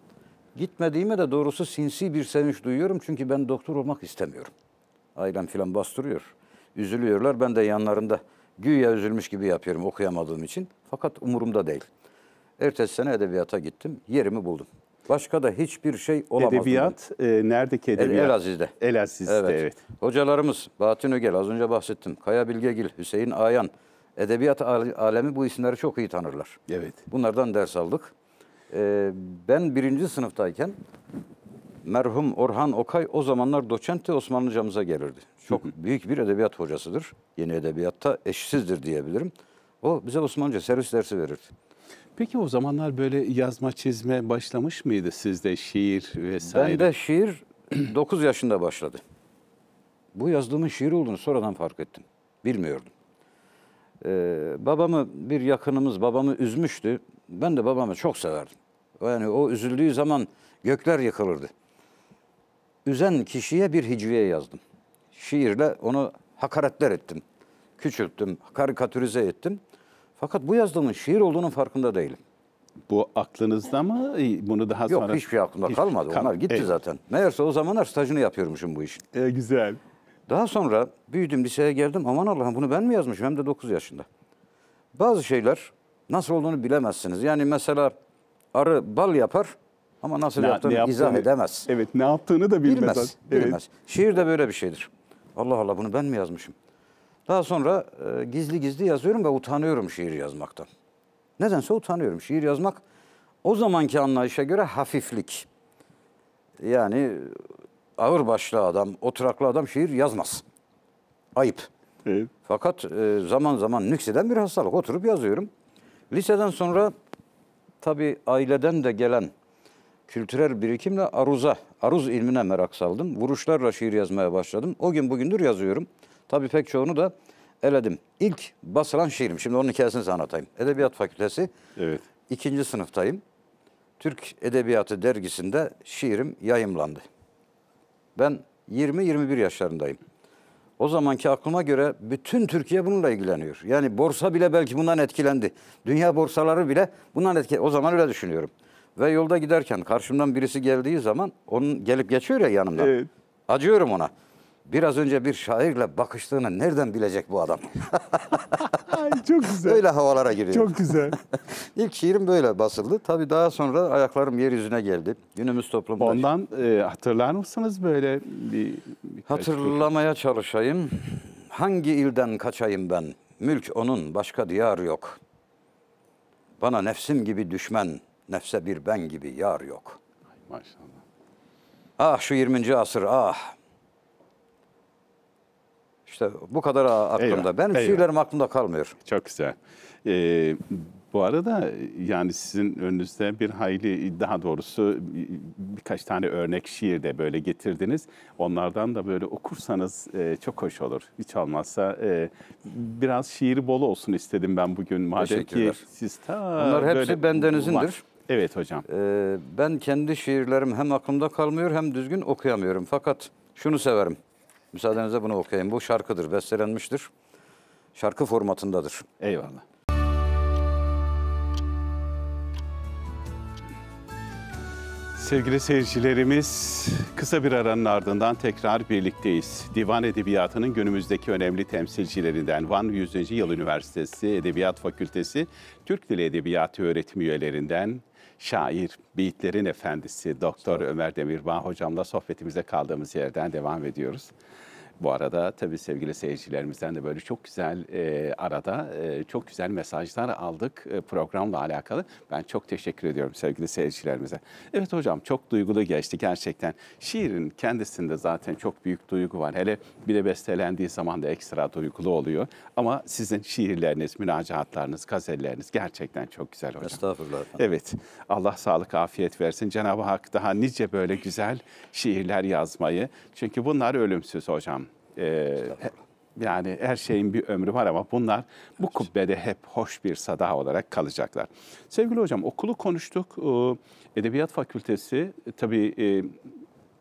Speaker 3: Gitmediğime de doğrusu sinsi bir sevinç duyuyorum. Çünkü ben doktor olmak istemiyorum. Ailem filan bastırıyor. Üzülüyorlar. Ben de yanlarında güya üzülmüş gibi yapıyorum okuyamadığım için. Fakat umurumda değil. Ertesi sene edebiyata gittim. Yerimi buldum. Başka da hiçbir şey olamaz. Edebiyat, e, neredeki edebiyat? El, Elaziz'de. Elaziz'de, evet. evet. Hocalarımız Bahattin Ögel, az önce bahsettim. Kaya Bilgegil, Hüseyin Ayan. Edebiyat alemi bu isimleri çok iyi tanırlar. Evet. Bunlardan ders aldık e, ben birinci sınıftayken merhum Orhan Okay o zamanlar doçenti Osmanlıcamıza gelirdi. Çok büyük bir edebiyat hocasıdır. Yeni edebiyatta eşsizdir diyebilirim. O bize Osmanlıca servis dersi verirdi.
Speaker 1: Peki o zamanlar böyle yazma çizme başlamış mıydı sizde
Speaker 3: şiir vesaire? Ben de şiir 9 yaşında başladı. Bu yazdığımın şiir olduğunu sonradan fark ettim. Bilmiyordum. Ee, babamı bir yakınımız babamı üzmüştü. Ben de babamı çok severdim yani o üzüldüğü zaman gökler yıkılırdı. Üzen kişiye bir hicviye yazdım. Şiirle onu hakaretler ettim. Küçülttüm, karikatürize ettim. Fakat bu yazdığımın şiir olduğunun farkında değilim. Bu aklınızda mı? Bunu daha Yok, sonra... Yok hiçbir aklımda hiç... kalmadı. Kal... Onlar gitti evet. zaten. Meğerse o zamanlar stajını yapıyormuşum bu işin. E, güzel. Daha sonra büyüdüm, liseye geldim. Aman Allah'ım bunu ben mi yazmışım? Hem de 9 yaşında. Bazı şeyler nasıl olduğunu bilemezsiniz. Yani mesela arı bal yapar ama nasıl ne, yaptığını ne yaptığını, izah
Speaker 1: edemez. Evet ne yaptığını da bilmez. Bilmez. Evet. bilmez.
Speaker 3: Şiir de böyle bir şeydir. Allah Allah bunu ben mi yazmışım? Daha sonra e, gizli gizli yazıyorum ve utanıyorum şiir yazmaktan. Nedense utanıyorum. Şiir yazmak o zamanki anlayışa göre hafiflik. Yani ağır başlı adam, oturaklı adam şiir yazmaz. Ayıp. Evet. Fakat e, zaman zaman nükseden bir hastalık. Oturup yazıyorum. Liseden sonra tabii aileden de gelen kültürel birikimle aruza, aruz ilmine merak saldım. Vuruşlarla şiir yazmaya başladım. O gün bugündür yazıyorum. Tabii pek çoğunu da eledim. İlk basılan şiirim. Şimdi onun hikayesini size anlatayım. Edebiyat Fakültesi. Evet. İkinci sınıftayım. Türk Edebiyatı dergisinde şiirim yayımlandı. Ben 20-21 yaşlarındayım. O zamanki aklıma göre bütün Türkiye bununla ilgileniyor. Yani borsa bile belki bundan etkilendi. Dünya borsaları bile bundan etkilendi. O zaman öyle düşünüyorum. Ve yolda giderken karşımdan birisi geldiği zaman onun gelip geçiyor ya yanımdan. Evet. Acıyorum ona biraz önce bir şairle bakıştığını nereden bilecek bu adam? çok güzel. Öyle havalara giriyor. Çok güzel. İlk şiirim böyle basıldı. Tabii daha sonra ayaklarım yeryüzüne geldi. Günümüz toplumunda. Ondan e, hatırlar mısınız böyle bir... bir Hatırlamaya çalışayım. Hangi ilden kaçayım ben? Mülk onun, başka diyar yok. Bana nefsim gibi düşmen, nefse bir ben gibi yar yok. Ay, maşallah. Ah şu 20. asır ah. İşte bu kadar aklımda. Eyvallah. Benim Eyvallah. şiirlerim aklımda kalmıyor. Çok güzel. Ee,
Speaker 1: bu arada yani sizin önünüzde bir hayli daha doğrusu birkaç tane örnek şiir de böyle getirdiniz. Onlardan da böyle okursanız e, çok hoş olur. Hiç olmazsa e, biraz şiiri bol olsun istedim ben bugün. Madem ki siz ta Bunlar hepsi böyle bendenizindir. Var.
Speaker 3: Evet hocam. Ee, ben kendi şiirlerim hem aklımda kalmıyor hem düzgün okuyamıyorum. Fakat şunu severim. Müsaadenizle bunu okuyayım. Bu şarkıdır, bestelenmiştir. Şarkı formatındadır. Eyvallah. Sevgili
Speaker 1: seyircilerimiz, kısa bir aranın ardından tekrar birlikteyiz. Divan Edebiyatı'nın günümüzdeki önemli temsilcilerinden Van 100. Yıl Üniversitesi Edebiyat Fakültesi Türk Dili Edebiyatı öğretim üyelerinden şair, beyitlerin efendisi Doktor Ömer Demirbağ hocamla sohbetimize kaldığımız yerden devam ediyoruz. Bu arada tabii sevgili seyircilerimizden de böyle çok güzel e, arada e, çok güzel mesajlar aldık e, programla alakalı. Ben çok teşekkür ediyorum sevgili seyircilerimize. Evet hocam çok duygulu geçti gerçekten. Şiirin kendisinde zaten çok büyük duygu var. Hele bir de bestelendiği zaman da ekstra duygulu oluyor. Ama sizin şiirleriniz, münacaatlarınız, gazelleriniz gerçekten çok güzel hocam. Estağfurullah efendim. Evet. Allah sağlık, afiyet versin. Cenab-ı Hak daha nice böyle güzel şiirler yazmayı. Çünkü bunlar ölümsüz hocam e, yani her şeyin bir ömrü var ama bunlar bu kubbede hep hoş bir sadaha olarak kalacaklar. Sevgili hocam okulu konuştuk. Ee, edebiyat Fakültesi e, tabii e,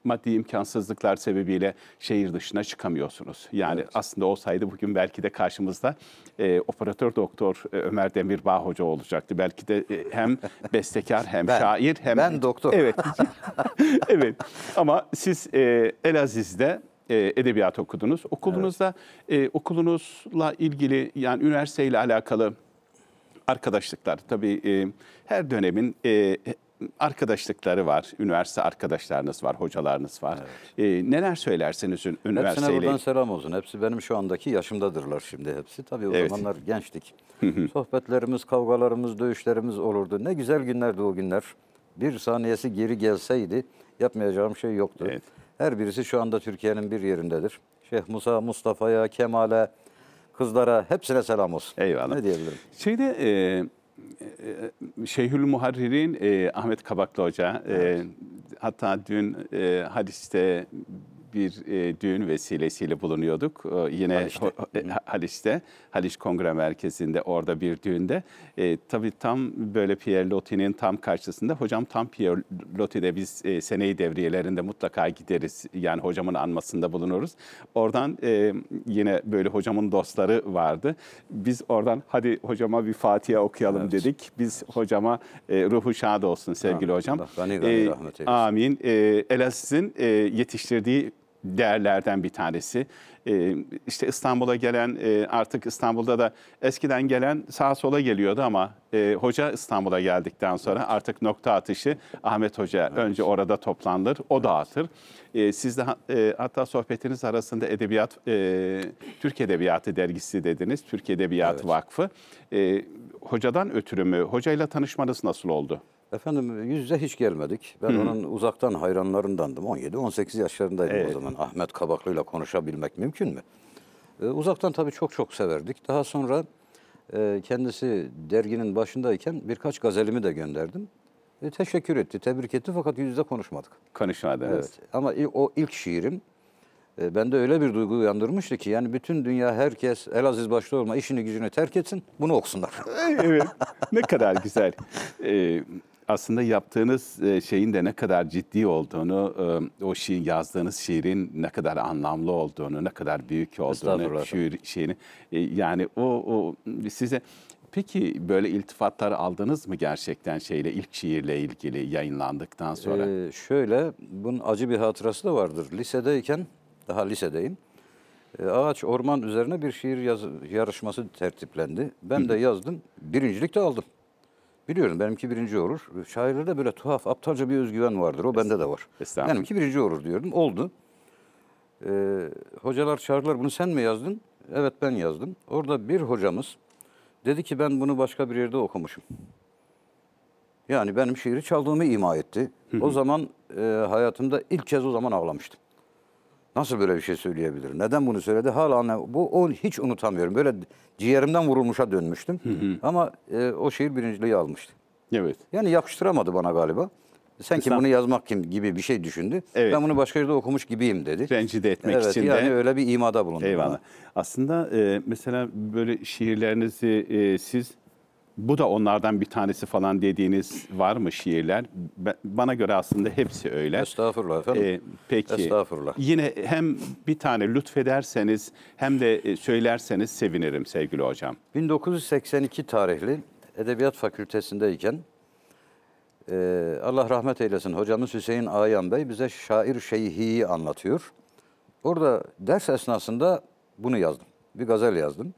Speaker 1: maddi imkansızlıklar sebebiyle şehir dışına çıkamıyorsunuz. Yani evet. aslında olsaydı bugün belki de karşımızda e, operatör doktor e, Ömer Demirbağ Hoca olacaktı. Belki de e, hem bestekar hem ben, şair hem... Ben doktor. Evet. evet ama siz e, Elaziz'de e, edebiyat okudunuz. Okulunuzda evet. e, okulunuzla ilgili yani üniversiteyle alakalı arkadaşlıklar tabii e, her dönemin e, arkadaşlıkları var. Üniversite arkadaşlarınız var, hocalarınız var. Evet. E, neler söylersiniz üniversiteyle? Hepsine buradan
Speaker 3: selam olsun. Hepsi benim şu andaki yaşımdadırlar şimdi hepsi. Tabii o evet. zamanlar gençtik. Sohbetlerimiz, kavgalarımız, dövüşlerimiz olurdu. Ne güzel günlerdi o günler. Bir saniyesi geri gelseydi yapmayacağım şey yoktu. Evet. Her birisi şu anda Türkiye'nin bir yerindedir. Şeyh Musa, Mustafa'ya, Kemal'e, kızlara hepsine selam olsun. Eyvallah. Ne diyebilirim? Şeyde e,
Speaker 1: e Şeyhül Muharrir'in e, Ahmet Kabaklı Hoca e, evet. e, hatta dün e, hadiste bir e, düğün vesilesiyle bulunuyorduk. E, yine Haliç'te. E, Haliç'te, Haliç Kongre Merkezi'nde orada bir düğünde. E, tabii tam böyle Pierre Loti'nin tam karşısında. Hocam tam Pierre Loti'de biz e, seneyi devriyelerinde mutlaka gideriz. Yani hocamın anmasında bulunuruz. Oradan e, yine böyle hocamın dostları vardı. Biz oradan hadi hocama bir Fatiha okuyalım evet. dedik. Biz hocama e, ruhu şad olsun sevgili ha, hocam. Allah, gani gani e, Amin. E, Elaziz'in e, yetiştirdiği değerlerden bir tanesi. Ee, işte İstanbul'a gelen e, artık İstanbul'da da eskiden gelen sağa sola geliyordu ama e, hoca İstanbul'a geldikten sonra artık nokta atışı Ahmet Hoca evet. önce orada toplanılır, o evet. dağıtır. E, siz de e, hatta sohbetiniz arasında edebiyat e, Türk Edebiyatı dergisi dediniz, Türk Edebiyatı evet. Vakfı. E, hocadan
Speaker 3: ötürü mü, hocayla tanışmanız nasıl oldu? Efendim yüz yüze hiç gelmedik. Ben Hı. onun uzaktan hayranlarındandım. 17-18 yaşlarındaydım evet. o zaman. Ahmet Kabaklı'yla konuşabilmek mümkün mü? Ee, uzaktan tabii çok çok severdik. Daha sonra e, kendisi derginin başındayken birkaç gazelimi de gönderdim. E, teşekkür etti, tebrik etti fakat yüz yüze konuşmadık. Konuşmadınız. Evet. Ama o ilk şiirim e, bende öyle bir duygu uyandırmıştı ki yani bütün dünya herkes Elaziz başta olma işini gücünü terk etsin bunu okusunlar. Ee, evet ne kadar güzel. Ee, aslında yaptığınız e, şeyin de ne kadar ciddi
Speaker 1: olduğunu, e, o şiir yazdığınız şiirin ne kadar anlamlı olduğunu, ne kadar büyük olduğunu, şiir şeyini e, yani o, o size Peki böyle
Speaker 3: iltifatlar aldınız mı gerçekten şeyle ilk şiirle ilgili yayınlandıktan sonra? Ee, şöyle bunun acı bir hatırası da vardır. Lisedeyken daha lisedeyim. Ağaç Orman üzerine bir şiir yaz, yarışması tertiplendi. Ben de yazdım. Birincilik de aldım. Biliyorum benimki birinci olur. Şairlerde böyle tuhaf, aptalca bir özgüven vardır. O bende de var. Benimki birinci olur diyordum. Oldu. Ee, hocalar çağırdılar bunu sen mi yazdın? Evet ben yazdım. Orada bir hocamız dedi ki ben bunu başka bir yerde okumuşum. Yani benim şiiri çaldığımı ima etti. O zaman e, hayatımda ilk kez o zaman ağlamıştım. Nasıl böyle bir şey söyleyebilir? Neden bunu söyledi? Hala anne, bu onu hiç unutamıyorum. Böyle ciğerimden vurulmuşa dönmüştüm. Hı hı. Ama e, o şiir birinciliği almıştı. Evet. Yani yakıştıramadı bana galiba. Sen kim bunu yazmak kim gibi bir şey düşündü. Evet. Ben bunu başka yerde okumuş gibiyim dedi. Rencide etmek evet, için yani de. Yani öyle bir imada bulundum. Eyvallah.
Speaker 1: Bana. Aslında e, mesela böyle şiirlerinizi e, siz bu da onlardan bir tanesi falan dediğiniz var mı şiirler? Bana göre aslında hepsi öyle.
Speaker 3: Estağfurullah efendim. Ee, peki. Estağfurullah. Yine
Speaker 1: hem bir tane lütfederseniz
Speaker 3: hem de e, söylerseniz sevinirim sevgili hocam. 1982 tarihli Edebiyat Fakültesindeyken e, Allah rahmet eylesin hocamız Hüseyin Ayan Bey bize şair şeyhiyi anlatıyor. Orada ders esnasında bunu yazdım. Bir gazel yazdım.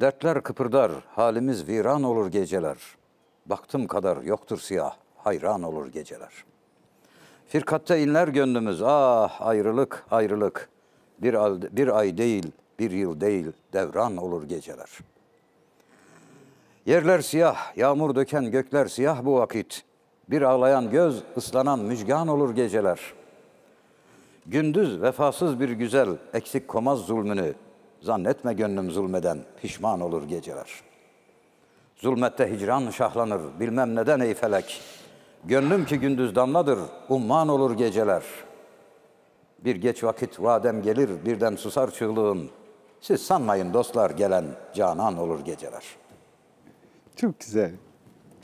Speaker 3: Dertler kıpırdar, halimiz viran olur geceler. Baktım kadar yoktur siyah, hayran olur geceler. Firkatte inler gönlümüz, ah ayrılık, ayrılık. Bir, al, bir ay değil, bir yıl değil, devran olur geceler. Yerler siyah, yağmur döken gökler siyah bu vakit. Bir ağlayan göz, ıslanan müjgan olur geceler. Gündüz vefasız bir güzel, eksik komaz zulmünü, Zannetme gönlüm zulmeden, pişman olur geceler. Zulmette hicran şahlanır, bilmem neden ey felek. Gönlüm ki gündüz damladır, umman olur geceler. Bir geç vakit vadem gelir, birden susar çığlığım. Siz sanmayın dostlar gelen canan olur geceler.
Speaker 1: Çok güzel,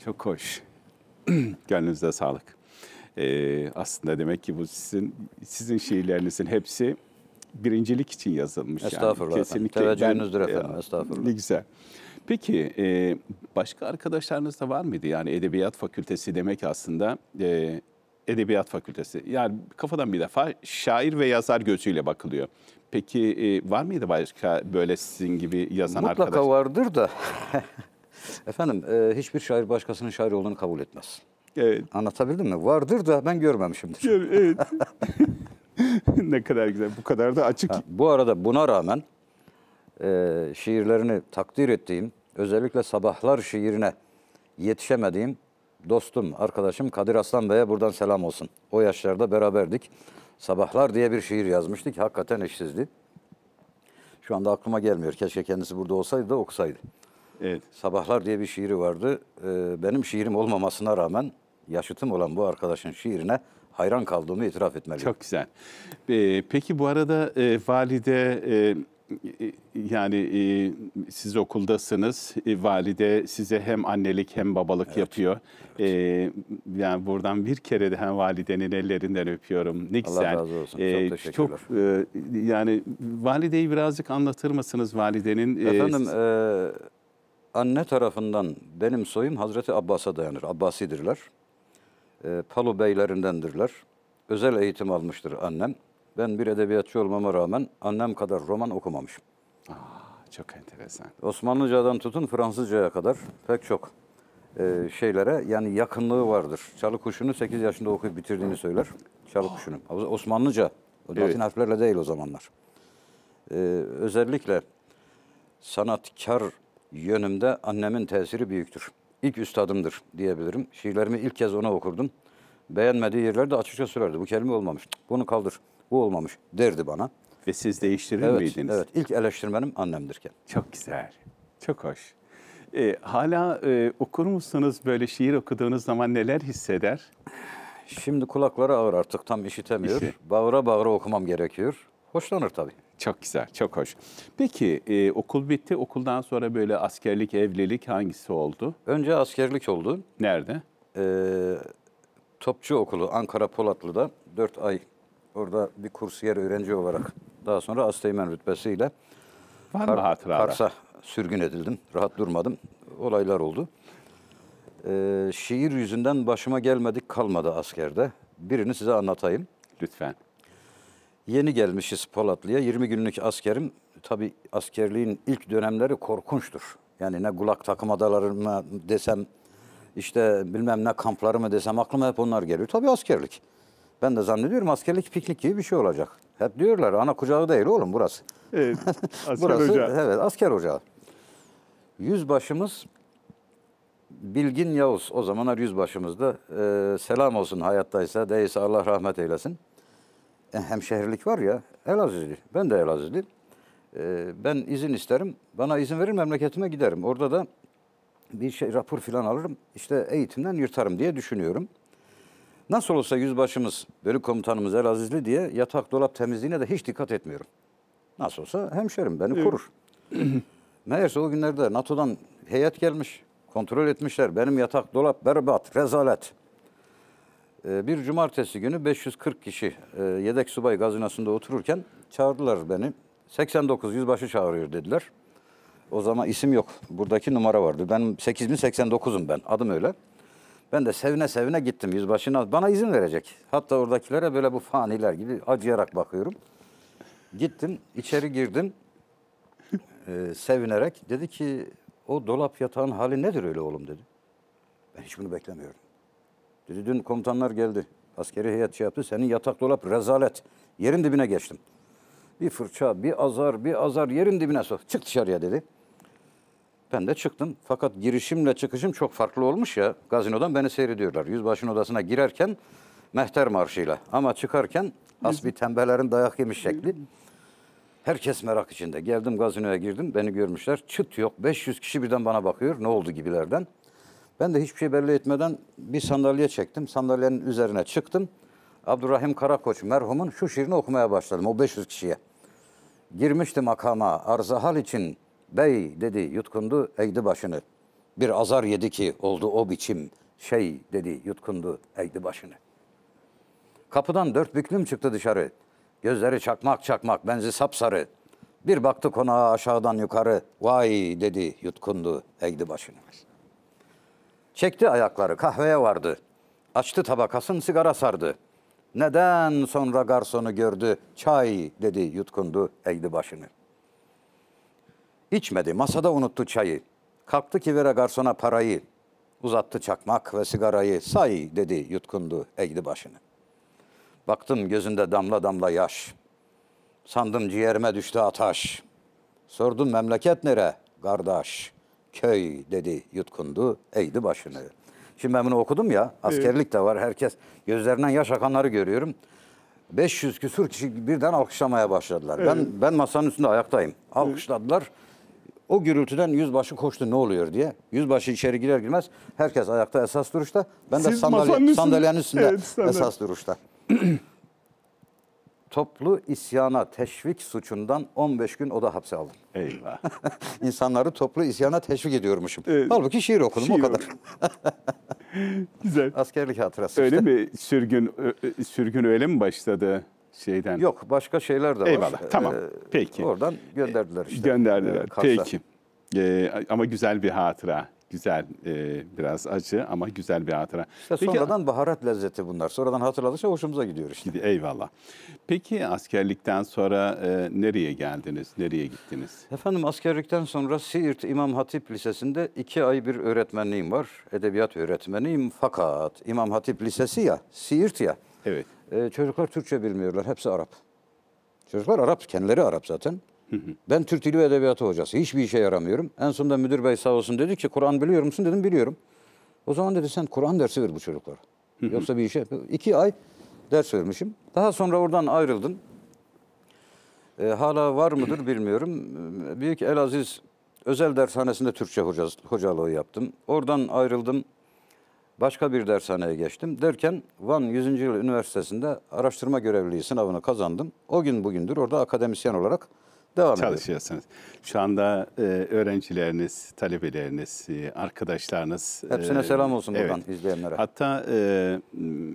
Speaker 1: çok hoş. Gönlünüzde sağlık. Ee, aslında demek ki bu sizin sizin şiirlerinizin hepsi birincilik için yazılmış. Estağfurullah yani. efendim. Kesinlikle. Teveccühünüzdür e, efendim. Estağfurullah. Ne güzel. Peki e, başka arkadaşlarınız da var mıydı? Yani edebiyat fakültesi demek aslında e, edebiyat fakültesi. Yani kafadan bir defa şair ve yazar gözüyle bakılıyor. Peki var
Speaker 3: mıydı başka böyle sizin gibi yazan Mutlaka arkadaş? Mutlaka vardır da. efendim hiçbir şair başkasının şair olduğunu kabul etmez. Evet. Anlatabildim mi? Vardır da ben görmemişimdir. Evet. ne kadar güzel. Bu kadar da açık. Ha, bu arada buna rağmen e, şiirlerini takdir ettiğim, özellikle sabahlar şiirine yetişemediğim dostum, arkadaşım Kadir Aslan Bey'e buradan selam olsun. O yaşlarda beraberdik. Sabahlar diye bir şiir yazmıştık. Hakikaten eşsizdi. Şu anda aklıma gelmiyor. Keşke kendisi burada olsaydı da okusaydı. Evet. Sabahlar diye bir şiiri vardı. Ee, benim şiirim olmamasına rağmen yaşıtım olan bu arkadaşın şiirine hayran kaldığımı itiraf etmeliyim. Çok güzel. Ee, peki bu arada e, valide e,
Speaker 1: e, yani e, siz okuldasınız. E, valide size hem annelik hem babalık evet. yapıyor. Evet. E, yani buradan bir kere de hem validenin ellerinden öpüyorum. Ne güzel. Allah razı olsun. E, çok teşekkürler. Çok, e, yani valideyi
Speaker 3: birazcık anlatır mısınız validenin? E, Efendim e, anne tarafından benim soyum Hazreti Abbas'a dayanır. Abbasidirler e, ee, Palu beylerindendirler. Özel eğitim almıştır annem. Ben bir edebiyatçı olmama rağmen annem kadar roman okumamışım. Aa, çok enteresan. Osmanlıcadan tutun Fransızcaya kadar pek çok e, şeylere yani yakınlığı vardır. Çalı Kuşu'nu 8 yaşında okuyup bitirdiğini söyler. Çalı Kuşu'nu. Osmanlıca. Latin evet. harflerle değil o zamanlar. E, özellikle sanatkar yönümde annemin tesiri büyüktür ilk üstadımdır diyebilirim. Şiirlerimi ilk kez ona okurdum. Beğenmediği yerlerde açıkça söylerdi. Bu kelime olmamış. Bunu kaldır. Bu olmamış derdi bana. Ve siz değiştirir evet, miydiniz? Evet. İlk eleştirmenim annemdirken. Çok güzel. Çok hoş. E, hala e, okur musunuz böyle şiir okuduğunuz zaman neler hisseder? Şimdi kulakları ağır artık tam işitemiyor. İşi. Bağıra bağıra okumam gerekiyor. Hoşlanır tabii. Çok güzel, çok
Speaker 1: hoş. Peki e, okul bitti. Okuldan sonra böyle askerlik, evlilik hangisi oldu?
Speaker 3: Önce askerlik oldu. Nerede? Ee, Topçu Okulu Ankara Polatlı'da 4 ay orada bir kursiyer öğrenci olarak daha sonra Asteğmen rütbesiyle Var mı hatıra? Kars'a sürgün edildim. Rahat durmadım. Olaylar oldu. Ee, şiir yüzünden başıma gelmedik kalmadı askerde. Birini size anlatayım. Lütfen. Yeni gelmişiz Polatlı'ya. 20 günlük askerim. Tabi askerliğin ilk dönemleri korkunçtur. Yani ne kulak takım adaları mı desem işte bilmem ne kampları mı desem aklıma hep onlar geliyor. Tabi askerlik. Ben de zannediyorum askerlik piknik gibi bir şey olacak. Hep diyorlar ana kucağı değil oğlum burası. Evet,
Speaker 2: asker burası, ocağı.
Speaker 3: Evet asker ocağı. Yüzbaşımız Bilgin Yavuz o zamanlar yüzbaşımızda. Ee, selam olsun hayattaysa değilse Allah rahmet eylesin hemşehirlik var ya Elazizli. Ben de Elazizli. Ee, ben izin isterim. Bana izin verir memleketime giderim. Orada da bir şey rapor filan alırım. İşte eğitimden yırtarım diye düşünüyorum. Nasıl olsa yüzbaşımız, bölük komutanımız Elazizli diye yatak dolap temizliğine de hiç dikkat etmiyorum. Nasıl olsa hemşerim beni korur. Meğerse o günlerde NATO'dan heyet gelmiş, kontrol etmişler. Benim yatak dolap berbat, rezalet. Ee, bir cumartesi günü 540 kişi e, yedek subay gazinasında otururken çağırdılar beni. 89 yüzbaşı çağırıyor dediler. O zaman isim yok. Buradaki numara vardı. Ben 8089'um ben. Adım öyle. Ben de sevine sevine gittim yüzbaşına. Bana izin verecek. Hatta oradakilere böyle bu faniler gibi acıyarak bakıyorum. Gittim, içeri girdim. Ee, sevinerek. Dedi ki o dolap yatağın hali nedir öyle oğlum dedi. Ben hiç bunu beklemiyorum. Dedi dün komutanlar geldi. Askeri heyet şey yaptı. Senin yatak dolap rezalet. Yerin dibine geçtim. Bir fırça, bir azar, bir azar yerin dibine sok. Çık dışarıya dedi. Ben de çıktım. Fakat girişimle çıkışım çok farklı olmuş ya. Gazinodan beni seyrediyorlar. Yüzbaşının odasına girerken mehter marşıyla. Ama çıkarken bir tembelerin dayak yemiş şekli. Herkes merak içinde. Geldim gazinoya girdim. Beni görmüşler. Çıt yok. 500 kişi birden bana bakıyor. Ne oldu gibilerden. Ben de hiçbir şey belli etmeden bir sandalye çektim. Sandalyenin üzerine çıktım. Abdurrahim Karakoç merhumun şu şiirini okumaya başladım o 500 kişiye. Girmişti makama arzahal için bey dedi yutkundu eğdi başını. Bir azar yedi ki oldu o biçim şey dedi yutkundu eğdi başını. Kapıdan dört büklüm çıktı dışarı. Gözleri çakmak çakmak benzi sapsarı. Bir baktı konağa aşağıdan yukarı. Vay dedi yutkundu eğdi başını. Çekti ayakları kahveye vardı. Açtı tabakasını, sigara sardı. Neden sonra garsonu gördü, çay dedi yutkundu eğdi başını. İçmedi masada unuttu çayı. Kalktı vere garsona parayı. Uzattı çakmak ve sigarayı say dedi yutkundu eğdi başını. Baktım gözünde damla damla yaş. Sandım ciğerime düştü ataş. Sordum memleket nere? Kardeş köy dedi yutkundu eğdi başını. Şimdi ben bunu okudum ya askerlik de var herkes gözlerinden yaş akanları görüyorum. 500 küsur kişi birden alkışlamaya başladılar. Evet. Ben ben masanın üstünde ayaktayım. Alkışladılar. O gürültüden yüzbaşı koştu ne oluyor diye. Yüzbaşı içeri girer girmez herkes ayakta esas duruşta. Ben de sandalye, sandalyenin üstünde evet, sandalye. esas duruşta toplu isyana teşvik suçundan 15 gün oda hapse aldım. Eyvah. İnsanları toplu isyana teşvik ediyormuşum. Evet. Halbuki şiir okudum şiir o kadar. Güzel. Askerlik hatırası öyle mi? Sürgün
Speaker 1: sürgün öyle mi başladı? şeyden. Yok
Speaker 3: başka şeyler de var. Eyvallah tamam ee,
Speaker 1: peki. Oradan
Speaker 3: gönderdiler işte.
Speaker 1: Gönderdiler e, peki. Ee, ama güzel bir hatıra Güzel, e, biraz acı ama güzel bir hatıra. İşte Peki, sonradan baharat lezzeti bunlar. Sonradan hatırladıkça hoşumuza gidiyor işte. Eyvallah. Peki askerlikten sonra e, nereye geldiniz, nereye
Speaker 3: gittiniz? Efendim askerlikten sonra Siirt İmam Hatip Lisesi'nde iki ay bir öğretmenliğim var. Edebiyat öğretmeniyim fakat İmam Hatip Lisesi ya, Siirt ya. Evet. E, çocuklar Türkçe bilmiyorlar, hepsi Arap. Çocuklar Arap, kendileri Arap zaten ben Türk Dili ve Edebiyatı hocası. Hiçbir işe yaramıyorum. En sonunda müdür bey sağ olsun dedi ki Kur'an biliyor musun? Dedim biliyorum. O zaman dedi sen Kur'an dersi ver bu çocuklara. Yoksa bir işe... İki ay ders vermişim. Daha sonra oradan ayrıldım. E, hala var mıdır bilmiyorum. E, Büyük El Aziz Özel Dershanesi'nde Türkçe hocası, hocalığı yaptım. Oradan ayrıldım. Başka bir dershaneye geçtim. Derken Van 100. Yıl Üniversitesi'nde araştırma görevliliği sınavını kazandım. O gün bugündür orada akademisyen olarak devam
Speaker 1: çalışıyorsunuz. Edelim. Şu anda e, öğrencileriniz, talebeleriniz, e, arkadaşlarınız...
Speaker 3: Hepsine e, selam olsun evet. buradan izleyenlere.
Speaker 1: Hatta e,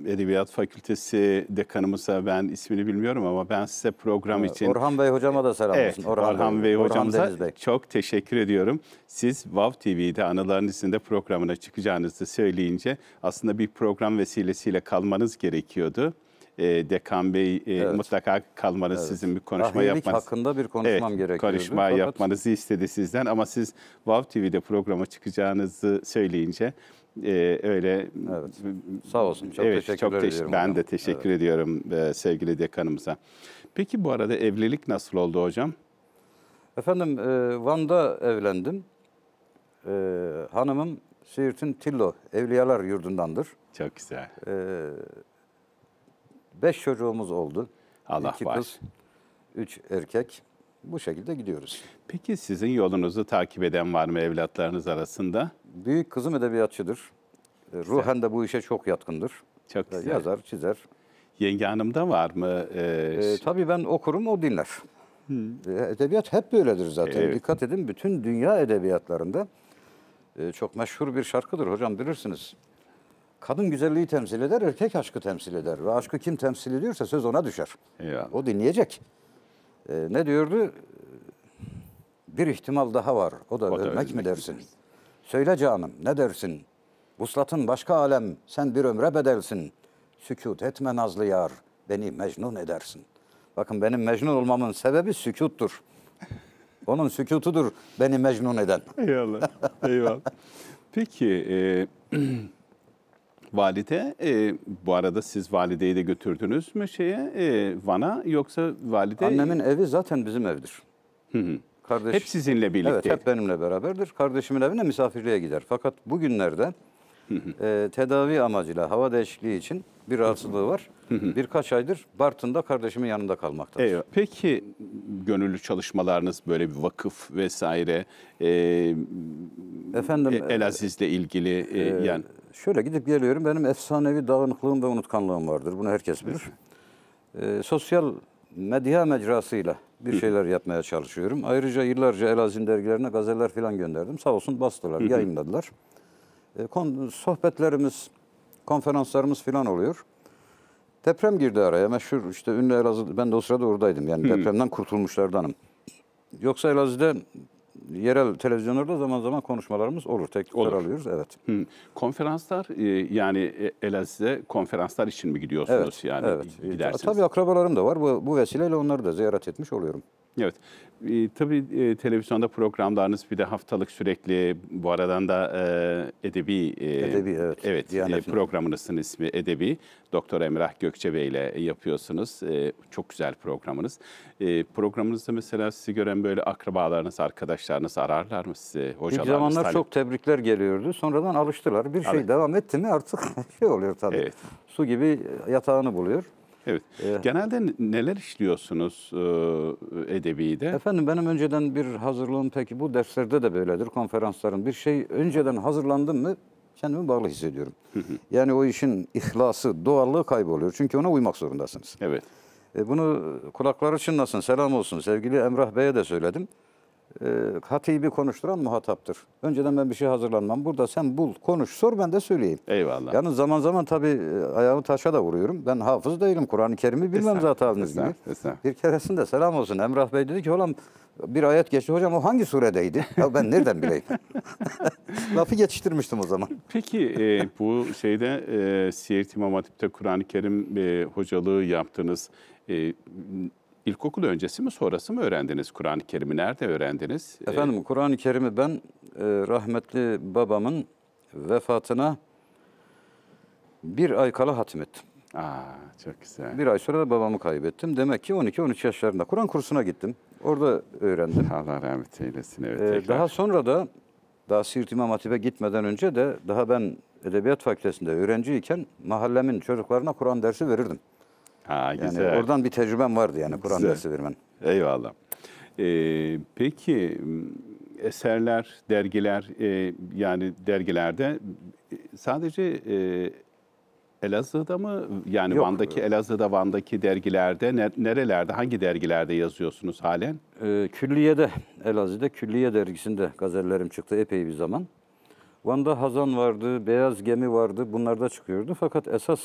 Speaker 1: Edebiyat Fakültesi dekanımıza ben ismini bilmiyorum ama ben size program için... Orhan Bey
Speaker 3: hocama da selam evet, olsun. Orhan, Orhan Bey, Bey hocamıza
Speaker 1: çok teşekkür ediyorum. Siz Vav TV'de Anıların İzinde programına çıkacağınızı söyleyince aslında bir program vesilesiyle kalmanız gerekiyordu e, Dekan Bey e, evet. mutlaka kalmanız evet. sizin bir ah, konuşma Rahmilik yapmanız. hakkında bir konuşmam evet, gerekiyordu. Konuşma Fakat... yapmanızı istedi sizden ama siz Vav TV'de programa çıkacağınızı söyleyince ee, öyle evet. sağ olsun çok evet, teşekkür çok teş ediyorum. Ben hocam. de teşekkür evet. ediyorum e, sevgili dekanımıza. Peki bu arada evlilik nasıl oldu hocam?
Speaker 3: Efendim e, Van'da evlendim. E, hanımım Siirt'in Tillo Evliyalar Yurdu'ndandır. Çok güzel. E, Beş çocuğumuz oldu. Allah İki var. kız, üç erkek. Bu şekilde
Speaker 1: gidiyoruz. Peki sizin yolunuzu takip eden var mı evlatlarınız arasında? Büyük kızım
Speaker 3: edebiyatçıdır. E, güzel. Ruhen de bu işe çok yatkındır. Çok e, güzel. Yazar, çizer. Yenge Hanım da var mı? Ee, ee, tabii ben okurum, o dinler. Hmm. Edebiyat hep böyledir zaten. Evet. Dikkat edin bütün dünya edebiyatlarında çok meşhur bir şarkıdır hocam bilirsiniz. Kadın güzelliği temsil eder, erkek aşkı temsil eder. Ve aşkı kim temsil ediyorsa söz ona düşer. Ya. O dinleyecek. Ee, ne diyordu? Bir ihtimal daha var. O da o ölmek, da ölmek mi dersin? Söyle canım ne dersin? Vuslatın başka alem, sen bir ömre bedelsin. Sükut etme nazlı yar, beni mecnun edersin. Bakın benim mecnun olmamın sebebi sükuttur. Onun sükutudur beni mecnun eden. Eyvallah. Eyvallah. Peki,
Speaker 1: e, Valide, e, bu arada siz valideyi de götürdünüz
Speaker 3: mü şeye, e, Van'a yoksa valide... Annemin evi zaten bizim evdir. Hı hı. Kardeş, hep sizinle birlikte. Evet, hep benimle beraberdir. Kardeşimin evine misafirliğe gider. Fakat bugünlerde hı hı. e, tedavi amacıyla hava değişikliği için bir rahatsızlığı var. Hı hı. Birkaç aydır Bartın'da kardeşimin yanında kalmaktadır.
Speaker 1: Evet. Peki gönüllü çalışmalarınız
Speaker 3: böyle bir vakıf vesaire e, Efendim, e, Elaziz'le ilgili e, e, yani şöyle gidip geliyorum. Benim efsanevi dağınıklığım ve unutkanlığım vardır. Bunu herkes bilir. E, sosyal medya mecrasıyla bir şeyler yapmaya çalışıyorum. Ayrıca yıllarca Elazığ dergilerine gazeteler falan gönderdim. Sağ olsun bastılar, yayınladılar. E, kon, sohbetlerimiz, konferanslarımız falan oluyor. Deprem girdi araya. Meşhur işte ünlü Elazığ, ben de o sırada oradaydım. Yani depremden kurtulmuşlardanım. Yoksa Elazığ'da yerel televizyonlarda zaman zaman konuşmalarımız olur. tekrar alıyoruz, evet.
Speaker 1: Hı. Konferanslar e, yani e, Elazığ'a konferanslar için mi gidiyorsunuz? Evet, yani evet. Gidersiniz. Tabii
Speaker 3: akrabalarım da var. Bu, bu vesileyle onları da ziyaret etmiş oluyorum. Evet. E,
Speaker 1: tabii e, televizyonda programlarınız bir de haftalık sürekli bu aradan da e, edebi, e, edebi evet, evet e, programınızın ismi edebi. Doktor Emrah Gökçe ile yapıyorsunuz. E, çok güzel programınız. E, programınızda mesela sizi gören böyle akrabalarınız, arkadaşlarınız ararlar mı sizi? Hocalarınız, Bir zamanlar talep... çok
Speaker 3: tebrikler geliyordu. Sonradan alıştılar. Bir şey evet. devam etti mi artık şey oluyor tabii. Evet. Su gibi yatağını buluyor. Evet. Ee, Genelde neler işliyorsunuz e, de? Efendim benim önceden bir hazırlığım peki bu derslerde de böyledir konferansların. Bir şey önceden hazırlandım mı kendimi bağlı hissediyorum. yani o işin ihlası, doğallığı kayboluyor. Çünkü ona uymak zorundasınız. Evet. E, bunu kulakları çınlasın, selam olsun. Sevgili Emrah Bey'e de söyledim e, hatibi konuşturan muhataptır. Önceden ben bir şey hazırlanmam. Burada sen bul, konuş, sor ben de söyleyeyim. Eyvallah. Yani zaman zaman tabii e, ayağımı taşa da vuruyorum. Ben hafız değilim. Kur'an-ı Kerim'i bilmem zaten abiniz gibi. Esna. Bir keresinde selam olsun Emrah Bey dedi ki oğlum bir ayet geçti. Hocam o hangi suredeydi? Ya ben nereden bileyim? Lafı geçiştirmiştim o zaman.
Speaker 1: Peki e, bu şeyde e, Siirt İmam Hatip'te Kur'an-ı Kerim e, hocalığı yaptınız. E, İlkokul öncesi mi sonrası mı öğrendiniz Kur'an-ı Kerim'i?
Speaker 3: Nerede öğrendiniz? Ee, Efendim Kur'an-ı Kerim'i ben e, rahmetli babamın vefatına bir ay kala hatmettim. Aa, çok güzel. Bir ay sonra da babamı kaybettim. Demek ki 12-13 yaşlarında Kur'an kursuna gittim. Orada öğrendim. Allah rahmet eylesin. Evet, ee, daha sonra da daha Siirt İmam Hatip'e gitmeden önce de daha ben Edebiyat Fakültesi'nde öğrenciyken mahallemin çocuklarına Kur'an dersi verirdim. Ha, güzel. Yani oradan bir tecrübem vardı yani Kur'an dersi
Speaker 1: vermen. Eyvallah. Ee, peki eserler, dergiler e, yani dergilerde e, sadece e, Elazığ'da mı yani Yok. Van'daki Elazığ'da Van'daki dergilerde ne, nerelerde hangi dergilerde yazıyorsunuz halen? Ee, külliyede
Speaker 3: Elazığ'da Külliye dergisinde gazellerim çıktı epey bir zaman. Van'da Hazan vardı, Beyaz Gemi vardı. Bunlar da çıkıyordu. Fakat esas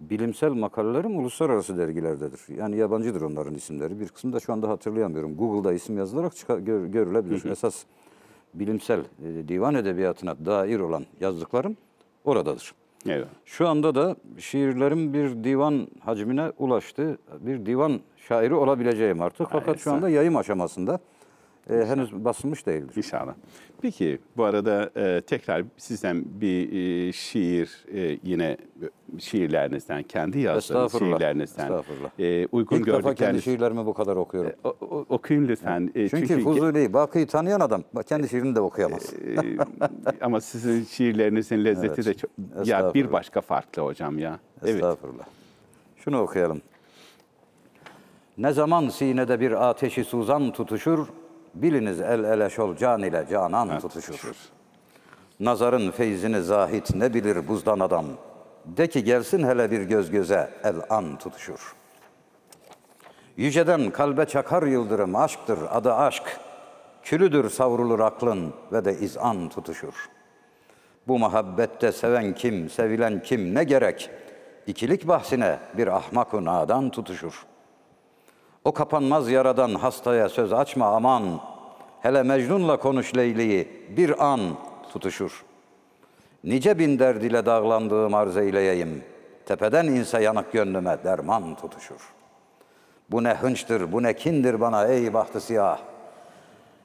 Speaker 3: bilimsel makalelerim uluslararası dergilerdedir. Yani yabancıdır onların isimleri. Bir kısmını da şu anda hatırlayamıyorum. Google'da isim yazılarak gör, görülebilir. Hı Esas bilimsel e, divan edebiyatına dair olan yazdıklarım oradadır. Evet. Şu anda da şiirlerim bir divan hacmine ulaştı. Bir divan şairi olabileceğim artık. Fakat Aynen. şu anda yayım aşamasında e, henüz basılmış değildir. İnşallah. Peki bu arada e, tekrar sizden
Speaker 1: bir e, şiir e, yine şiirlerinizden, kendi yazdığınız şiirlerinizden Estağfurullah. E, uygun İlk defa kendi şiirlerimi bu kadar okuyorum. E, o- o- okuyun lütfen. E, Çünkü,
Speaker 3: Fuzuli, Bakı'yı tanıyan adam kendi şiirini de okuyamaz. e, e
Speaker 1: ama sizin
Speaker 3: şiirlerinizin lezzeti Evet. de çok, ya bir başka farklı hocam ya. Evet. Estağfurullah. Şunu okuyalım. Ne zaman sinede bir ateşi suzan tutuşur, Biliniz el ele şol can ile canan evet, tutuşur. tutuşur. Nazarın feyzini zahit ne bilir buzdan adam. De ki gelsin hele bir göz göze el an tutuşur. Yüceden kalbe çakar yıldırım aşktır adı aşk. Külüdür savrulur aklın ve de izan tutuşur. Bu muhabbette seven kim, sevilen kim ne gerek? İkilik bahsine bir ahmakun adan tutuşur.'' O kapanmaz yaradan hastaya söz açma aman. Hele Mecnun'la konuş Leyli'yi bir an tutuşur. Nice bin derd ile dağlandığım arz eyleyeyim. Tepeden inse yanık gönlüme derman tutuşur. Bu ne hınçtır, bu ne kindir bana ey bahtı siyah.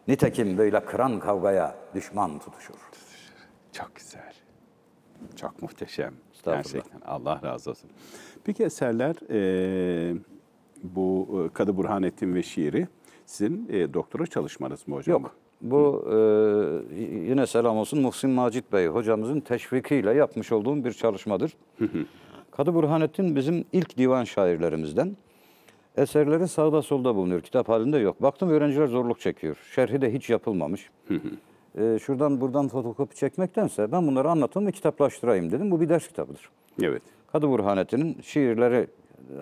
Speaker 3: Nitekim böyle kıran kavgaya düşman tutuşur. Çok güzel. Çok muhteşem. Gerçekten Allah razı olsun. Peki eserler...
Speaker 1: Ee bu e, Kadı Burhanettin ve şiiri sizin e, doktora
Speaker 3: çalışmanız mı hocam? Yok. Bu e, yine selam olsun Muhsin Macit Bey hocamızın teşvikiyle yapmış olduğum bir çalışmadır. Kadı Burhanettin bizim ilk divan şairlerimizden. Eserleri sağda solda bulunuyor. Kitap halinde yok. Baktım öğrenciler zorluk çekiyor. Şerhi de hiç yapılmamış. e, şuradan buradan fotokopi çekmektense ben bunları anlatayım ve kitaplaştırayım dedim. Bu bir ders kitabıdır. Evet. Kadı Burhanettin'in şiirleri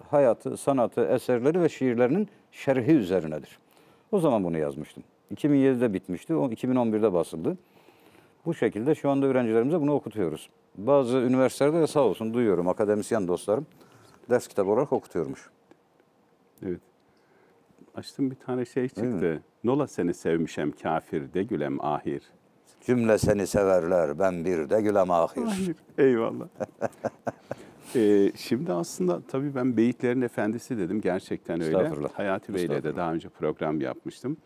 Speaker 3: hayatı, sanatı, eserleri ve şiirlerinin şerhi üzerinedir. O zaman bunu yazmıştım. 2007'de bitmişti, 2011'de basıldı. Bu şekilde şu anda öğrencilerimize bunu okutuyoruz. Bazı üniversitelerde de sağ olsun duyuyorum akademisyen dostlarım ders kitabı olarak okutuyormuş. Evet. Açtım bir tane şey çıktı.
Speaker 1: Nola seni sevmişem kafir de gülem ahir. Cümle seni severler ben bir de gülem ahir. Hayır, eyvallah. Ee, şimdi aslında tabii ben Beyitlerin Efendisi dedim. Gerçekten öyle. Hayati Bey'le de daha önce program yapmıştım.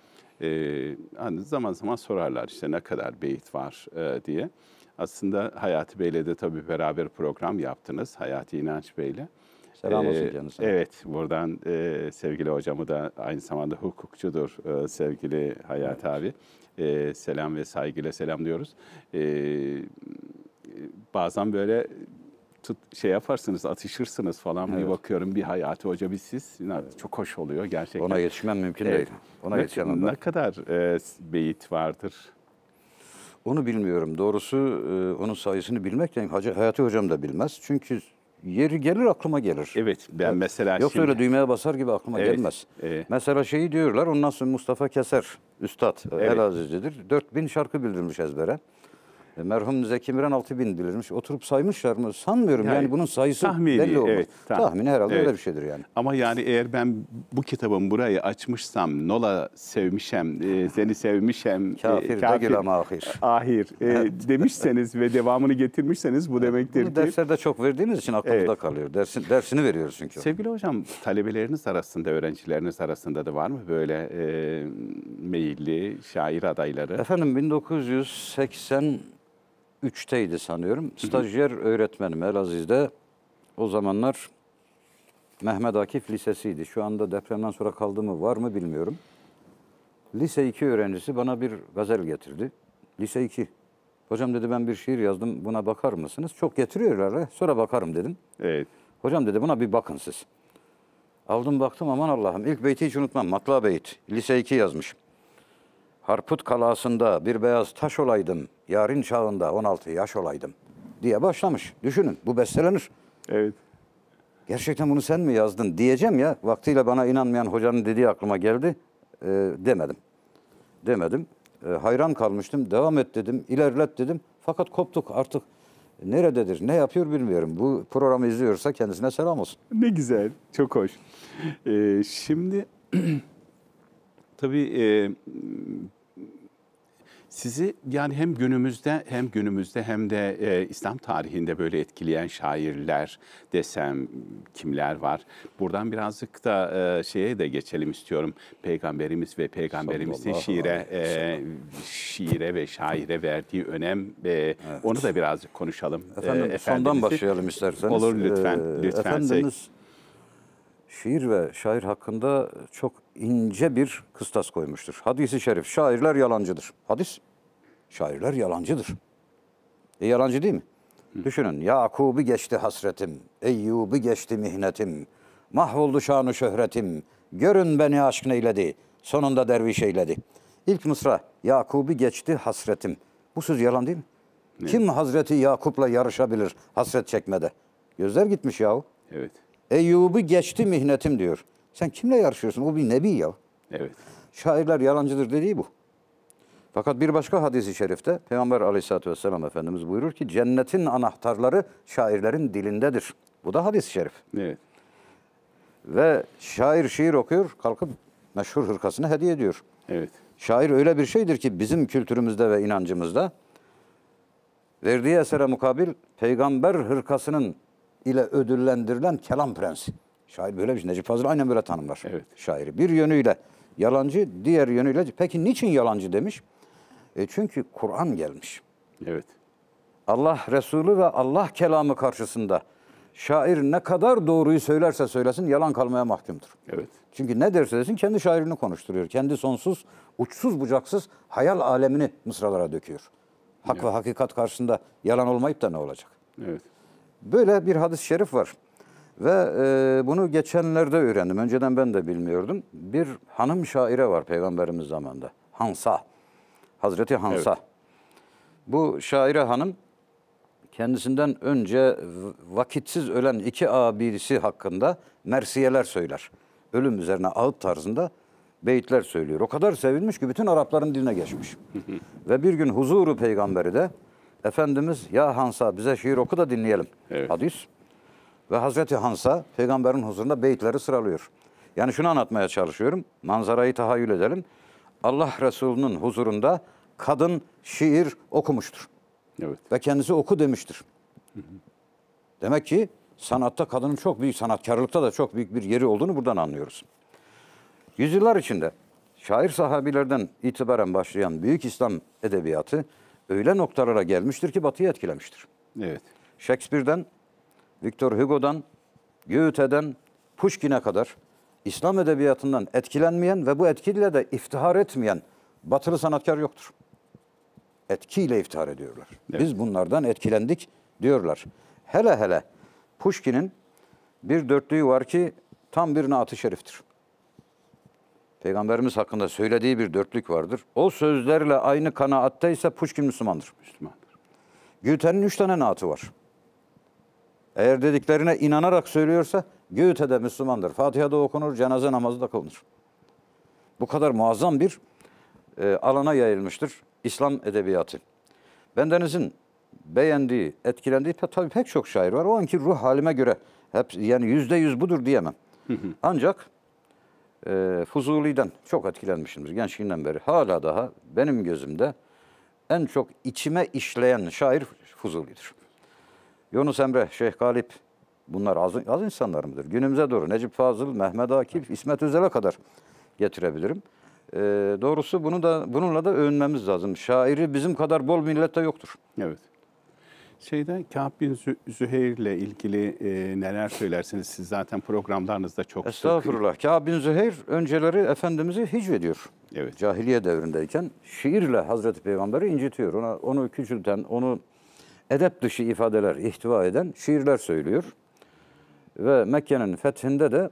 Speaker 1: Ee, hani zaman zaman sorarlar işte ne kadar beyit var e, diye. Aslında Hayati Bey'le de tabii beraber program yaptınız. Hayati İnanç Bey'le. Selam ee, olsun kendisine. Ee, evet, buradan e, sevgili hocamı da aynı zamanda hukukçudur e, sevgili Hayat evet. abi. E, selam ve saygıyla selamlıyoruz. E, bazen böyle tut, şey yaparsınız, atışırsınız falan evet. bir bakıyorum bir hayatı Hoca bir siz. Evet. Çok hoş oluyor gerçekten. Ona yetişmem mümkün evet. değil. Ona ne, yetişemem. Ne
Speaker 3: kadar e, beyit vardır? Onu bilmiyorum. Doğrusu e, onun sayısını bilmek yani Hacı, Hayati Hocam da bilmez. Çünkü yeri gelir aklıma gelir. Evet ben evet. mesela Yoksa şimdi... öyle düğmeye basar gibi aklıma evet, gelmez. Evet. Mesela şeyi diyorlar ondan sonra Mustafa Keser, Üstad, evet. Elazizlidir. 4000 şarkı bildirmiş ezbere. E, merhum Zeki Miran 6 bin bilirmiş. Oturup saymışlar mı? Sanmıyorum. Yani, yani bunun sayısı tahmini, belli olmaz. Evet, tah tahmini herhalde evet. öyle bir şeydir yani.
Speaker 1: Ama yani eğer ben bu kitabın burayı açmışsam Nola sevmişem,
Speaker 3: e, seni sevmişem, e, kafir, e, kafir ama ahir.
Speaker 1: Ahir e, demişseniz ve devamını getirmişseniz bu demektir Bunu
Speaker 3: derslerde çok verdiğiniz için aklımda evet. kalıyor. Dersin, dersini veriyoruz çünkü. Sevgili
Speaker 1: hocam talebeleriniz arasında, öğrencileriniz arasında da var mı böyle e, meyilli şair adayları?
Speaker 3: Efendim 1980 3'teydi sanıyorum. Stajyer öğretmenim Elaziz'de o zamanlar Mehmet Akif Lisesi'ydi. Şu anda depremden sonra kaldı mı var mı bilmiyorum. Lise 2 öğrencisi bana bir gazel getirdi. Lise 2. Hocam dedi ben bir şiir yazdım buna bakar mısınız? Çok getiriyorlar. He. Sonra bakarım dedim. Evet. Hocam dedi buna bir bakın siz. Aldım baktım aman Allah'ım. ilk beyti hiç unutmam. Matla beyt. Lise 2 yazmışım. Harput kalasında bir beyaz taş olaydım, yarın çağında 16 yaş olaydım diye başlamış. Düşünün bu bestelenir. Evet. Gerçekten bunu sen mi yazdın diyeceğim ya. Vaktiyle bana inanmayan hocanın dediği aklıma geldi. E, demedim. Demedim. E, hayran kalmıştım. Devam et dedim. ilerlet dedim. Fakat koptuk artık. Nerededir, ne yapıyor bilmiyorum. Bu programı izliyorsa kendisine selam olsun. Ne güzel, çok hoş. Ee, şimdi
Speaker 1: tabii e, sizi yani hem günümüzde hem günümüzde hem de e, İslam tarihinde böyle etkileyen şairler desem kimler var? Buradan birazcık da e, şeye de geçelim istiyorum. Peygamberimiz ve peygamberimizin şiire e, şiire ve şaire verdiği önem e, evet. onu da birazcık
Speaker 3: konuşalım. E, Efendim e, sondan başlayalım isterseniz. Olur lütfen. E, lütfen. Efendimiz şiir ve şair hakkında çok ince bir kıstas koymuştur. Hadisi şerif, şairler yalancıdır. Hadis, şairler yalancıdır. E yalancı değil mi? Hı. Düşünün, Yakub'u geçti hasretim, Eyyub'u geçti mihnetim, mahvoldu şanı şöhretim, görün beni aşk neyledi, sonunda derviş eyledi. İlk mısra, Yakub'u geçti hasretim. Bu söz yalan değil mi? Ne? Kim Hazreti Yakup'la yarışabilir hasret çekmede? Gözler gitmiş yahu. Evet. Eyyub'u geçti mihnetim diyor. Sen kimle yarışıyorsun? O bir nebi ya. Evet. Şairler yalancıdır dediği bu. Fakat bir başka hadisi şerifte Peygamber aleyhissalatü vesselam Efendimiz buyurur ki cennetin anahtarları şairlerin dilindedir. Bu da hadis-i şerif. Evet. Ve şair şiir okuyor, kalkıp meşhur hırkasını hediye ediyor. Evet. Şair öyle bir şeydir ki bizim kültürümüzde ve inancımızda verdiği esere mukabil peygamber hırkasının ile ödüllendirilen kelam prensi. Şair böyle bir şey. Necip Fazıl aynen böyle tanımlar evet. şairi. Bir yönüyle yalancı, diğer yönüyle... Peki niçin yalancı demiş? E çünkü Kur'an gelmiş. Evet. Allah Resulü ve Allah kelamı karşısında şair ne kadar doğruyu söylerse söylesin yalan kalmaya mahkumdur. Evet. Çünkü ne derse desin kendi şairini konuşturuyor. Kendi sonsuz, uçsuz bucaksız hayal alemini mısralara döküyor. Hak evet. ve hakikat karşısında yalan olmayıp da ne olacak? Evet. Böyle bir hadis-i şerif var. Ve e, bunu geçenlerde öğrendim. Önceden ben de bilmiyordum. Bir hanım şaire var peygamberimiz zamanında. Hansa. Hazreti Hansa. Evet. Bu şaire hanım kendisinden önce vakitsiz ölen iki abisi hakkında mersiyeler söyler. Ölüm üzerine ağıt tarzında beyitler söylüyor. O kadar sevilmiş ki bütün Arapların diline geçmiş. Ve bir gün huzuru peygamberi de Efendimiz ya Hansa bize şiir oku da dinleyelim. Evet. Hadis. Ve Hazreti Hansa peygamberin huzurunda beyitleri sıralıyor. Yani şunu anlatmaya çalışıyorum. Manzarayı tahayyül edelim. Allah Resulü'nün huzurunda kadın şiir okumuştur. Evet. Ve kendisi oku demiştir. Hı hı. Demek ki sanatta kadının çok büyük, sanatkarlıkta da çok büyük bir yeri olduğunu buradan anlıyoruz. Yüzyıllar içinde şair sahabilerden itibaren başlayan büyük İslam edebiyatı öyle noktalara gelmiştir ki Batı'yı etkilemiştir. Evet. Shakespeare'den, Victor Hugo'dan, Goethe'den, Pushkin'e kadar İslam edebiyatından etkilenmeyen ve bu etkiyle de iftihar etmeyen batılı sanatkar yoktur. Etkiyle iftihar ediyorlar. Evet. Biz bunlardan etkilendik diyorlar. Hele hele Pushkin'in bir dörtlüğü var ki tam bir naat-ı şeriftir. Peygamberimiz hakkında söylediği bir dörtlük vardır. O sözlerle aynı ise Pushkin Müslümandır. Müslümandır. Goethe'nin üç tane naatı var. Eğer dediklerine inanarak söylüyorsa Goethe de Müslümandır. Fatihada okunur, cenaze namazı da kılınır. Bu kadar muazzam bir e, alana yayılmıştır İslam edebiyatı. Bendenizin beğendiği, etkilendiği pe tabii pek çok şair var. O anki ruh halime göre hep yani yüzde yüz budur diyemem. Ancak e, Fuzuli'den çok etkilenmişimdir gençliğinden beri. Hala daha benim gözümde en çok içime işleyen şair Fuzuli'dir. Yunus Emre, Şeyh Galip bunlar az, az insanlar mıdır? Günümüze doğru Necip Fazıl, Mehmet Akif, İsmet Özel'e kadar getirebilirim. E, doğrusu bunu da bununla da övünmemiz lazım. Şairi bizim kadar bol millette yoktur. Evet.
Speaker 1: Şeyde Kâb bin Zü ile ilgili e, neler söylersiniz? Siz zaten programlarınızda
Speaker 3: çok Estağfurullah. Sık... Kâb bin Züheyr önceleri Efendimiz'i hicvediyor. Evet. Cahiliye devrindeyken şiirle Hazreti Peygamber'i incitiyor. Ona, onu küçülten, onu edep dışı ifadeler ihtiva eden şiirler söylüyor. Ve Mekke'nin fethinde de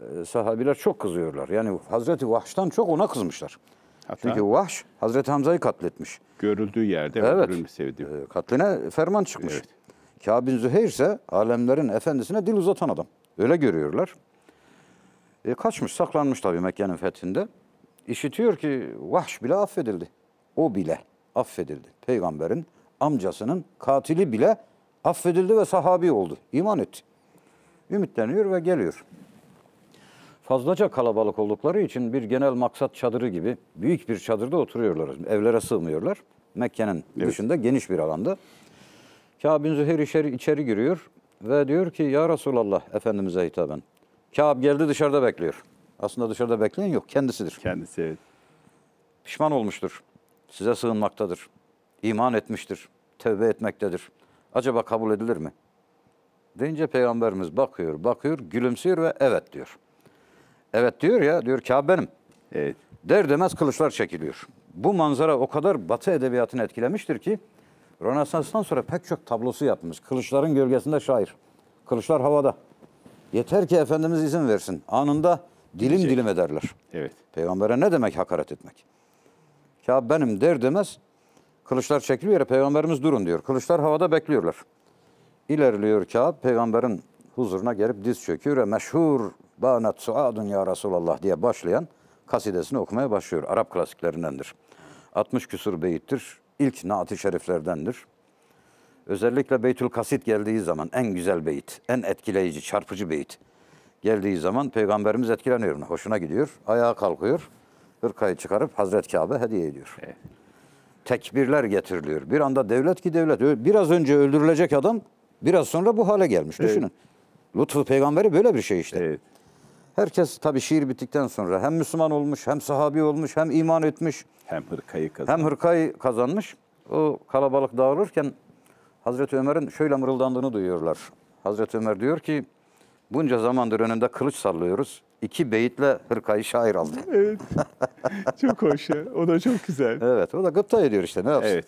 Speaker 3: e, sahabiler çok kızıyorlar. Yani Hazreti Vahş'tan çok ona kızmışlar. Hatta Çünkü Vahş Hazreti Hamza'yı katletmiş. Görüldüğü yerde evet. öldürülmüş E, ee, katline ferman çıkmış. Evet. Kâb bin Züheyr ise alemlerin efendisine dil uzatan adam. Öyle görüyorlar. E, kaçmış, saklanmış tabii Mekke'nin fethinde. İşitiyor ki Vahş bile affedildi. O bile affedildi. Peygamberin amcasının katili bile affedildi ve sahabi oldu. İman etti. Ümitleniyor ve geliyor fazlaca kalabalık oldukları için bir genel maksat çadırı gibi büyük bir çadırda oturuyorlar. Evlere sığmıyorlar. Mekke'nin evet. dışında geniş bir alanda. Kâb bin Züheyr içeri, içeri giriyor ve diyor ki ya Resulallah Efendimiz'e hitaben. Kâb geldi dışarıda bekliyor. Aslında dışarıda bekleyen yok kendisidir. Kendisi evet. Pişman olmuştur. Size sığınmaktadır. İman etmiştir. Tevbe etmektedir. Acaba kabul edilir mi? Deyince Peygamberimiz bakıyor, bakıyor, gülümsüyor ve evet diyor. Evet diyor ya diyor Kâb benim. Evet. Der demez kılıçlar çekiliyor. Bu manzara o kadar batı edebiyatını etkilemiştir ki Rönesans'tan sonra pek çok tablosu yapmış. Kılıçların gölgesinde şair. Kılıçlar havada. Yeter ki Efendimiz izin versin. Anında dilim Bilecek. dilim ederler. Evet. Peygamber'e ne demek hakaret etmek? Kâb benim der demez kılıçlar çekiliyor ya Peygamberimiz durun diyor. Kılıçlar havada bekliyorlar. İlerliyor Kâb peygamberin huzuruna gelip diz çöküyor ve meşhur Banet Suadun Ya Resulallah diye başlayan kasidesini okumaya başlıyor. Arap klasiklerindendir. 60 küsur beyittir. İlk naati şeriflerdendir. Özellikle Beytül Kasit geldiği zaman en güzel beyit, en etkileyici, çarpıcı beyit geldiği zaman Peygamberimiz etkileniyor. Hoşuna gidiyor, ayağa kalkıyor, hırkayı çıkarıp Hazreti Kabe hediye ediyor. Evet. Tekbirler getiriliyor. Bir anda devlet ki devlet. Biraz önce öldürülecek adam biraz sonra bu hale gelmiş. Düşünün. Evet. Lütfu peygamberi böyle bir şey işte. Evet. Herkes tabi şiir bittikten sonra hem Müslüman olmuş, hem sahabi olmuş, hem iman etmiş. Hem hırkayı kazanmış. Hem hırkayı kazanmış. O kalabalık dağılırken Hazreti Ömer'in şöyle mırıldandığını duyuyorlar. Hazreti Ömer diyor ki bunca zamandır önünde kılıç sallıyoruz. İki beyitle hırkayı şair aldı.
Speaker 1: Evet. çok hoş ya. O da çok güzel. Evet. O da gıpta ediyor işte. Ne yapsın? Evet.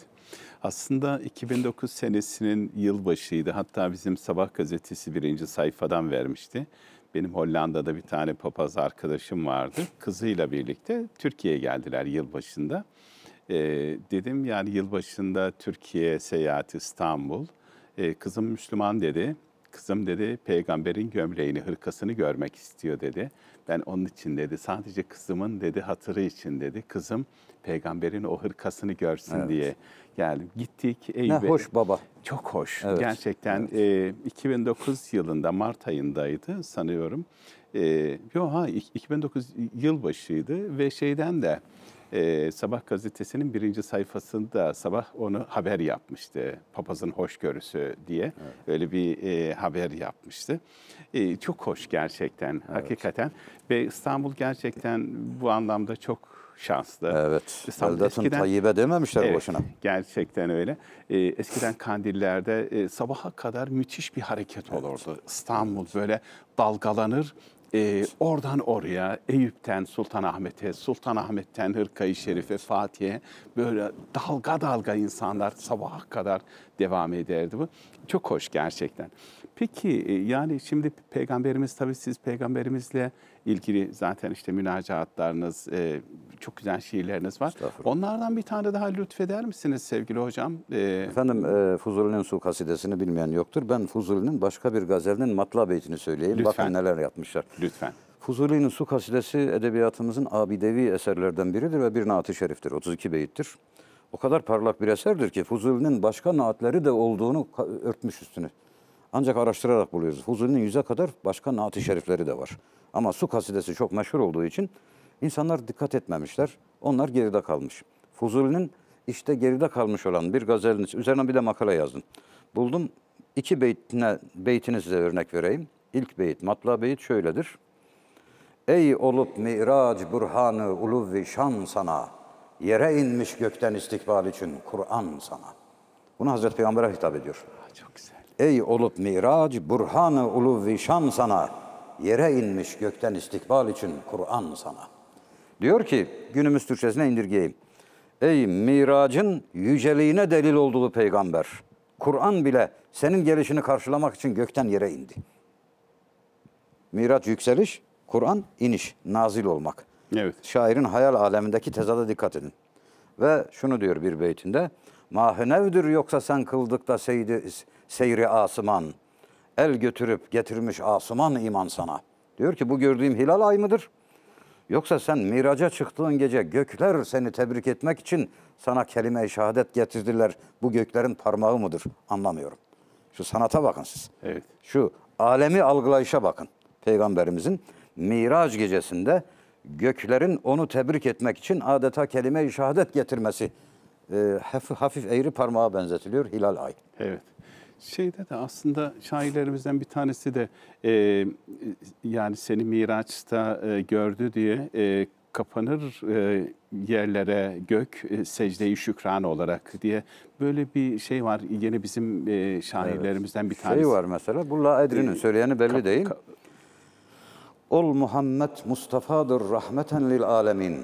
Speaker 1: Aslında 2009 senesinin yılbaşıydı. Hatta bizim Sabah gazetesi birinci sayfadan vermişti. Benim Hollanda'da bir tane papaz arkadaşım vardı. Kızıyla birlikte Türkiye'ye geldiler yılbaşında. Ee, dedim yani yılbaşında Türkiye seyahati İstanbul. Ee, kızım Müslüman dedi. Kızım dedi peygamberin gömleğini, hırkasını görmek istiyor dedi. Ben onun için dedi sadece kızımın dedi hatırı için dedi. Kızım peygamberin o hırkasını görsün evet. diye geldim. Gittik Eyüp'e. Ne hoş baba. Çok hoş. Evet. Gerçekten evet. E, 2009 yılında Mart ayındaydı sanıyorum. E, yo ha 2009 yılbaşıydı ve şeyden de e, Sabah gazetesinin birinci sayfasında sabah onu haber yapmıştı. Papazın hoşgörüsü diye evet. öyle bir e, haber yapmıştı. E, çok hoş gerçekten, evet. hakikaten. Ve İstanbul gerçekten bu anlamda çok şanslı. Evet. İstanbul eskiden, Tayyip'e dememişler evet, boşuna. Gerçekten öyle. Ee, eskiden kandillerde e, sabaha kadar müthiş bir hareket olurdu. Evet. İstanbul böyle dalgalanır. E, oradan oraya Eyüp'ten Sultanahmet'e, Sultanahmet'ten Hırkayı Şerif'e, Fatih'e böyle dalga dalga insanlar sabaha kadar devam ederdi bu. Çok hoş gerçekten. Peki e, yani şimdi peygamberimiz tabii siz peygamberimizle ilgili zaten işte münacaatlarınız, e, çok güzel şiirleriniz var. Onlardan bir tane daha lütfeder misiniz sevgili hocam?
Speaker 3: E, Efendim e, Fuzuli'nin su kasidesini bilmeyen yoktur. Ben Fuzuli'nin başka bir gazelinin matla beytini söyleyeyim. Lütfen. Bakın neler yapmışlar. Lütfen. Fuzuli'nin su kasidesi edebiyatımızın abidevi eserlerden biridir ve bir naat-ı şeriftir. 32 beyittir. O kadar parlak bir eserdir ki Fuzuli'nin başka naatleri de olduğunu örtmüş üstünü. Ancak araştırarak buluyoruz. Fuzuli'nin yüze kadar başka naat-ı şerifleri de var. Ama su kasidesi çok meşhur olduğu için insanlar dikkat etmemişler. Onlar geride kalmış. Fuzuli'nin işte geride kalmış olan bir gazelin üzerine bir de makale yazdım. Buldum iki beytine, beytini size örnek vereyim. İlk beyit, matla beyit şöyledir. Ey olup mirac burhanı uluvvi şan sana, yere inmiş gökten istikbal için Kur'an sana. Bunu Hazreti Peygamber'e hitap ediyor. Aa, çok güzel. Ey olup mirac burhanı uluvvi şan sana, yere inmiş gökten istikbal için Kur'an sana. Diyor ki günümüz Türkçesine indirgeyim. Ey miracın yüceliğine delil olduğu peygamber. Kur'an bile senin gelişini karşılamak için gökten yere indi. Miraç yükseliş, Kur'an iniş, nazil olmak. Evet. Şairin hayal alemindeki tezada dikkat edin. Ve şunu diyor bir beytinde. Mahınevdür yoksa sen kıldık da seyri, seyri asman.'' el götürüp getirmiş asuman iman sana. Diyor ki bu gördüğüm hilal ay mıdır? Yoksa sen miraca çıktığın gece gökler seni tebrik etmek için sana kelime-i şehadet getirdiler. Bu göklerin parmağı mıdır? Anlamıyorum. Şu sanata bakın siz. Evet. Şu alemi algılayışa bakın. Peygamberimizin miraç gecesinde göklerin onu tebrik etmek için adeta kelime-i şehadet getirmesi e, hafif, hafif eğri parmağa benzetiliyor hilal ay. Evet.
Speaker 1: Şeyde de aslında şairlerimizden bir tanesi de e, yani seni Miraç'ta e, gördü diye e, kapanır e, yerlere gök e, secdeyi şükran olarak diye böyle bir şey var. Yine bizim e, şairlerimizden evet. bir şey tanesi. Şey var mesela
Speaker 3: bu La Edri'nin e, söyleyeni belli değil. Ol Muhammed Mustafa'dır rahmeten lil alemin.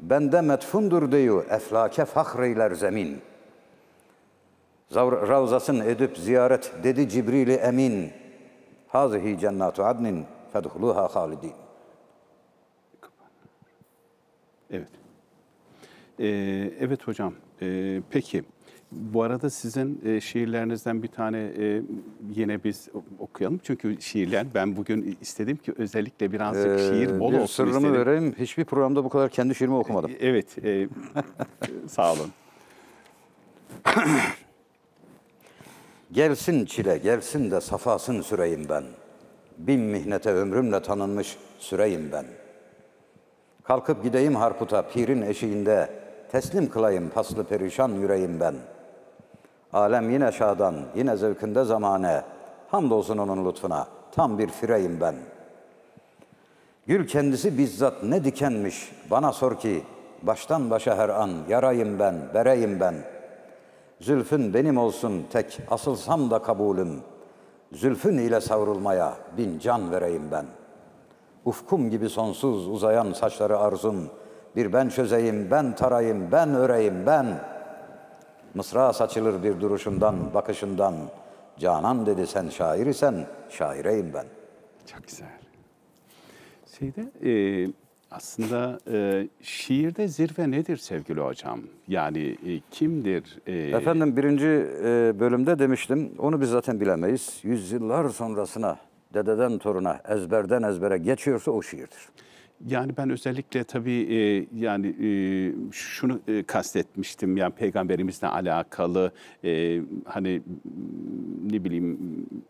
Speaker 3: Bende metfundur diyor eflake fahreyler zemin.'' ravzasını edip ziyaret dedi Cibril-i Emin. Hazihi cennatu adnin fedhuluha halidin. Evet.
Speaker 1: Ee, evet hocam. Ee, peki. Bu arada sizin e, şiirlerinizden bir tane e, yine biz okuyalım. Çünkü şiirler ben bugün istedim ki özellikle birazcık ee, şiir bol bir olsun sırrımı
Speaker 3: vereyim. Hiçbir programda bu kadar kendi şiirimi okumadım. Evet. E, sağ olun. Gelsin çile, gelsin de safasın süreyim ben. Bin mihnete ömrümle tanınmış süreyim ben. Kalkıp gideyim harputa, pirin eşiğinde, teslim kılayım paslı perişan yüreğim ben. Alem yine şadan, yine zevkinde zamane, hamdolsun onun lütfuna, tam bir fireyim ben. Gül kendisi bizzat ne dikenmiş, bana sor ki, baştan başa her an, yarayım ben, bereyim ben.'' Zülfün benim olsun tek, asılsam da kabulüm. Zülfün ile savrulmaya bin can vereyim ben. Ufkum gibi sonsuz uzayan saçları arzum. Bir ben çözeyim, ben tarayım, ben öreyim, ben. Mısra saçılır bir duruşundan, bakışından. Canan dedi sen şair isen, şaireyim ben. Çok güzel.
Speaker 1: Şeyde, e, aslında e, şiirde zirve nedir sevgili
Speaker 3: hocam? Yani e, kimdir? E... Efendim birinci e, bölümde demiştim, onu biz zaten bilemeyiz. Yüzyıllar sonrasına, dededen toruna, ezberden ezbere geçiyorsa o şiirdir.
Speaker 1: Yani ben özellikle tabii e, yani e, şunu e, kastetmiştim yani peygamberimizle alakalı e, hani ne bileyim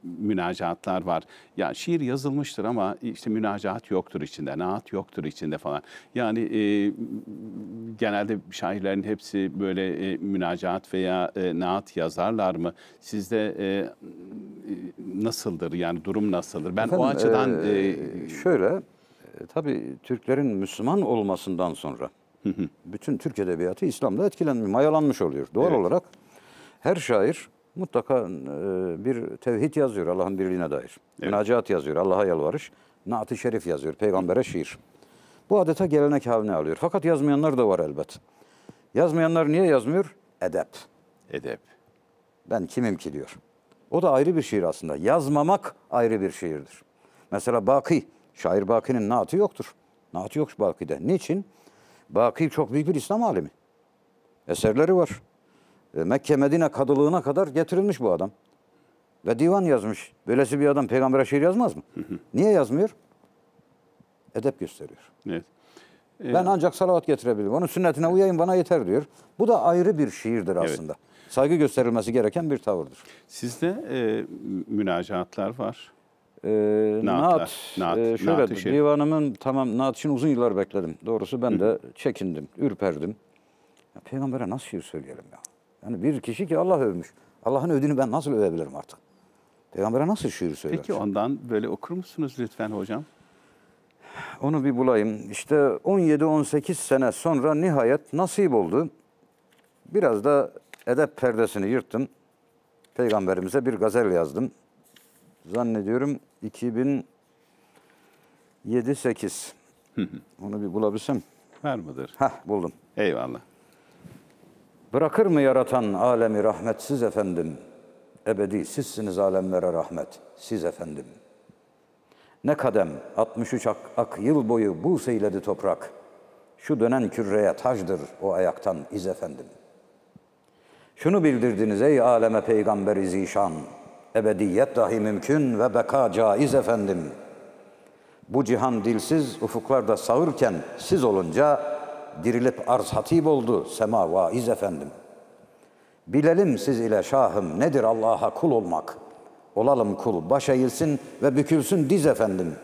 Speaker 1: münacatlar var. Ya yani şiir yazılmıştır ama işte münacat yoktur içinde, naat yoktur içinde falan. Yani e, genelde şairlerin hepsi böyle e, münacat veya e, naat yazarlar mı? Sizde e, e
Speaker 3: nasıldır yani durum nasıldır? Ben Efendim, o açıdan e, e şöyle e, tabii Türklerin Müslüman olmasından sonra bütün Türk edebiyatı İslam'da etkilenmiş, mayalanmış oluyor. Doğal evet. olarak her şair mutlaka e, bir tevhid yazıyor Allah'ın birliğine dair. Evet. Münacat yazıyor, Allah'a yalvarış. Naat-ı Şerif yazıyor, peygambere şiir. Bu adeta gelenek haline alıyor. Fakat yazmayanlar da var elbet. Yazmayanlar niye yazmıyor? Edep. Edep. Ben kimim ki diyor. O da ayrı bir şiir aslında. Yazmamak ayrı bir şiirdir. Mesela Baki Şair Baki'nin naatı yoktur. Naatı yok Baki'de. Niçin? Baki çok büyük bir İslam alimi. Eserleri var. E, Mekke Medine kadılığına kadar getirilmiş bu adam. Ve divan yazmış. Böylesi bir adam peygambere şiir yazmaz mı? Niye yazmıyor? Edep gösteriyor. Evet. Ee, ben ancak salavat getirebilirim. Onun sünnetine uyayım bana yeter diyor. Bu da ayrı bir şiirdir aslında. Evet. Saygı gösterilmesi gereken bir tavırdır. Sizde e, münacatlar var. E, naat, naat, e, şöyle naat divanımın tamam naat için uzun yıllar bekledim. Doğrusu ben Hı. de çekindim, ürperdim. Ya, peygambere nasıl şiir şey söyleyelim ya? Yani bir kişi ki Allah övmüş. Allah'ın övdüğünü ben nasıl övebilirim artık? Peygamber'e nasıl şiir söyler? Peki ondan böyle okur musunuz lütfen hocam? Onu bir bulayım. İşte 17-18 sene sonra nihayet nasip oldu. Biraz da edep perdesini yırttım. Peygamberimize bir gazel yazdım. Zannediyorum 2007-8. Onu bir bulabilsem. Var mıdır? Heh buldum. Eyvallah. Bırakır mı yaratan alemi rahmetsiz efendim? Ebedi sizsiniz alemlere rahmet. Siz efendim. Ne kadem 63 ak, ak yıl boyu bu seyledi toprak. Şu dönen küreye tacdır o ayaktan iz efendim. Şunu bildirdiniz ey aleme peygamberi zişan ebediyet dahi mümkün ve beka caiz efendim. Bu cihan dilsiz ufuklarda sağırken siz olunca dirilip arz hatip oldu sema vaiz efendim. Bilelim siz ile şahım nedir Allah'a kul olmak. Olalım kul baş eğilsin ve bükülsün diz efendim.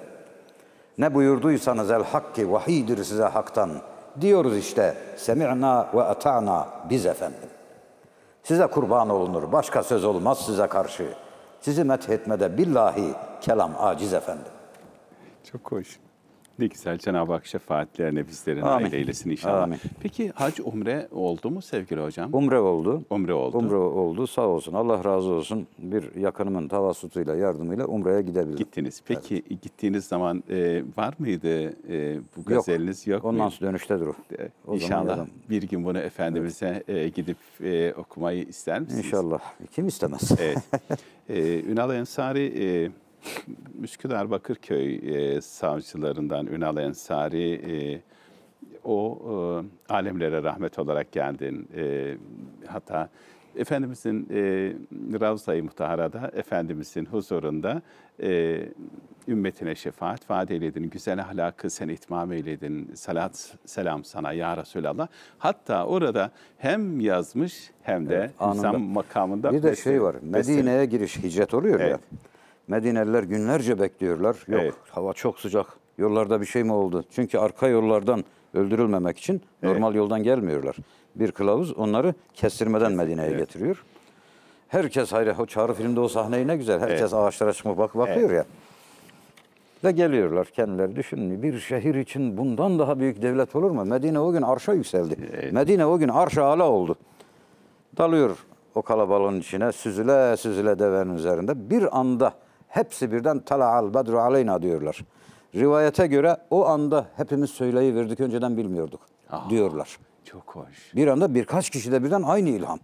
Speaker 3: Ne buyurduysanız el hakki vahidir size haktan. Diyoruz işte semi'na ve ata'na biz efendim. Size kurban olunur. Başka söz olmaz size karşı.'' Sizi methetmede billahi kelam aciz efendim. Çok hoş. Ne güzel Cenab-ı nefislerin Amin. eylesin inşallah. Amin. Peki hac umre oldu mu sevgili hocam? Umre oldu. Umre oldu. Umre oldu sağ olsun Allah razı olsun bir yakınımın tavasutuyla yardımıyla umreye gidebildim. Gittiniz. Peki evet. gittiğiniz zaman e, var
Speaker 1: mıydı e, bu gazeliniz yok, yok Ondan muydu? sonra dönüştedir o. E, o inşallah zaman bir gün bunu Efendimiz'e evet. e, gidip e, okumayı ister misiniz? İnşallah. Kim istemez? evet. E, Ünal Ensari... E, Üsküdar Bakırköy e, savcılarından Ünal Ensari e, o e, alemlere rahmet olarak geldin. E, hatta Efendimizin e, Ravza-i Mutahara'da, Efendimizin huzurunda e, ümmetine şefaat vaat eyledin, güzel ahlakı sen itmam eyledin, salat selam sana ya Resulallah. Hatta orada hem yazmış hem de evet, makamında. Bir de şey var, Medine'ye giriş
Speaker 3: hicret oluyor evet. ya. Medineliler günlerce bekliyorlar. Yok evet. hava çok sıcak. Yollarda bir şey mi oldu? Çünkü arka yollardan öldürülmemek için evet. normal yoldan gelmiyorlar. Bir kılavuz onları kestirmeden Medine'ye evet. getiriyor. Herkes hayır o çağrı filmde o sahneyi ne güzel. Herkes evet. ağaçlara çıkmak bak bakıyor evet. ya. Ve geliyorlar kendileri düşünün bir şehir için bundan daha büyük devlet olur mu? Medine o gün arşa yükseldi. Evet. Medine o gün arşa ala oldu. Dalıyor o kalabalığın içine süzüle süzüle devenin üzerinde. Bir anda Hepsi birden al badru aleyna diyorlar. Rivayete göre o anda hepimiz söyleyiverdik önceden bilmiyorduk Aha, diyorlar. Çok hoş. Bir anda birkaç kişi de birden aynı ilham.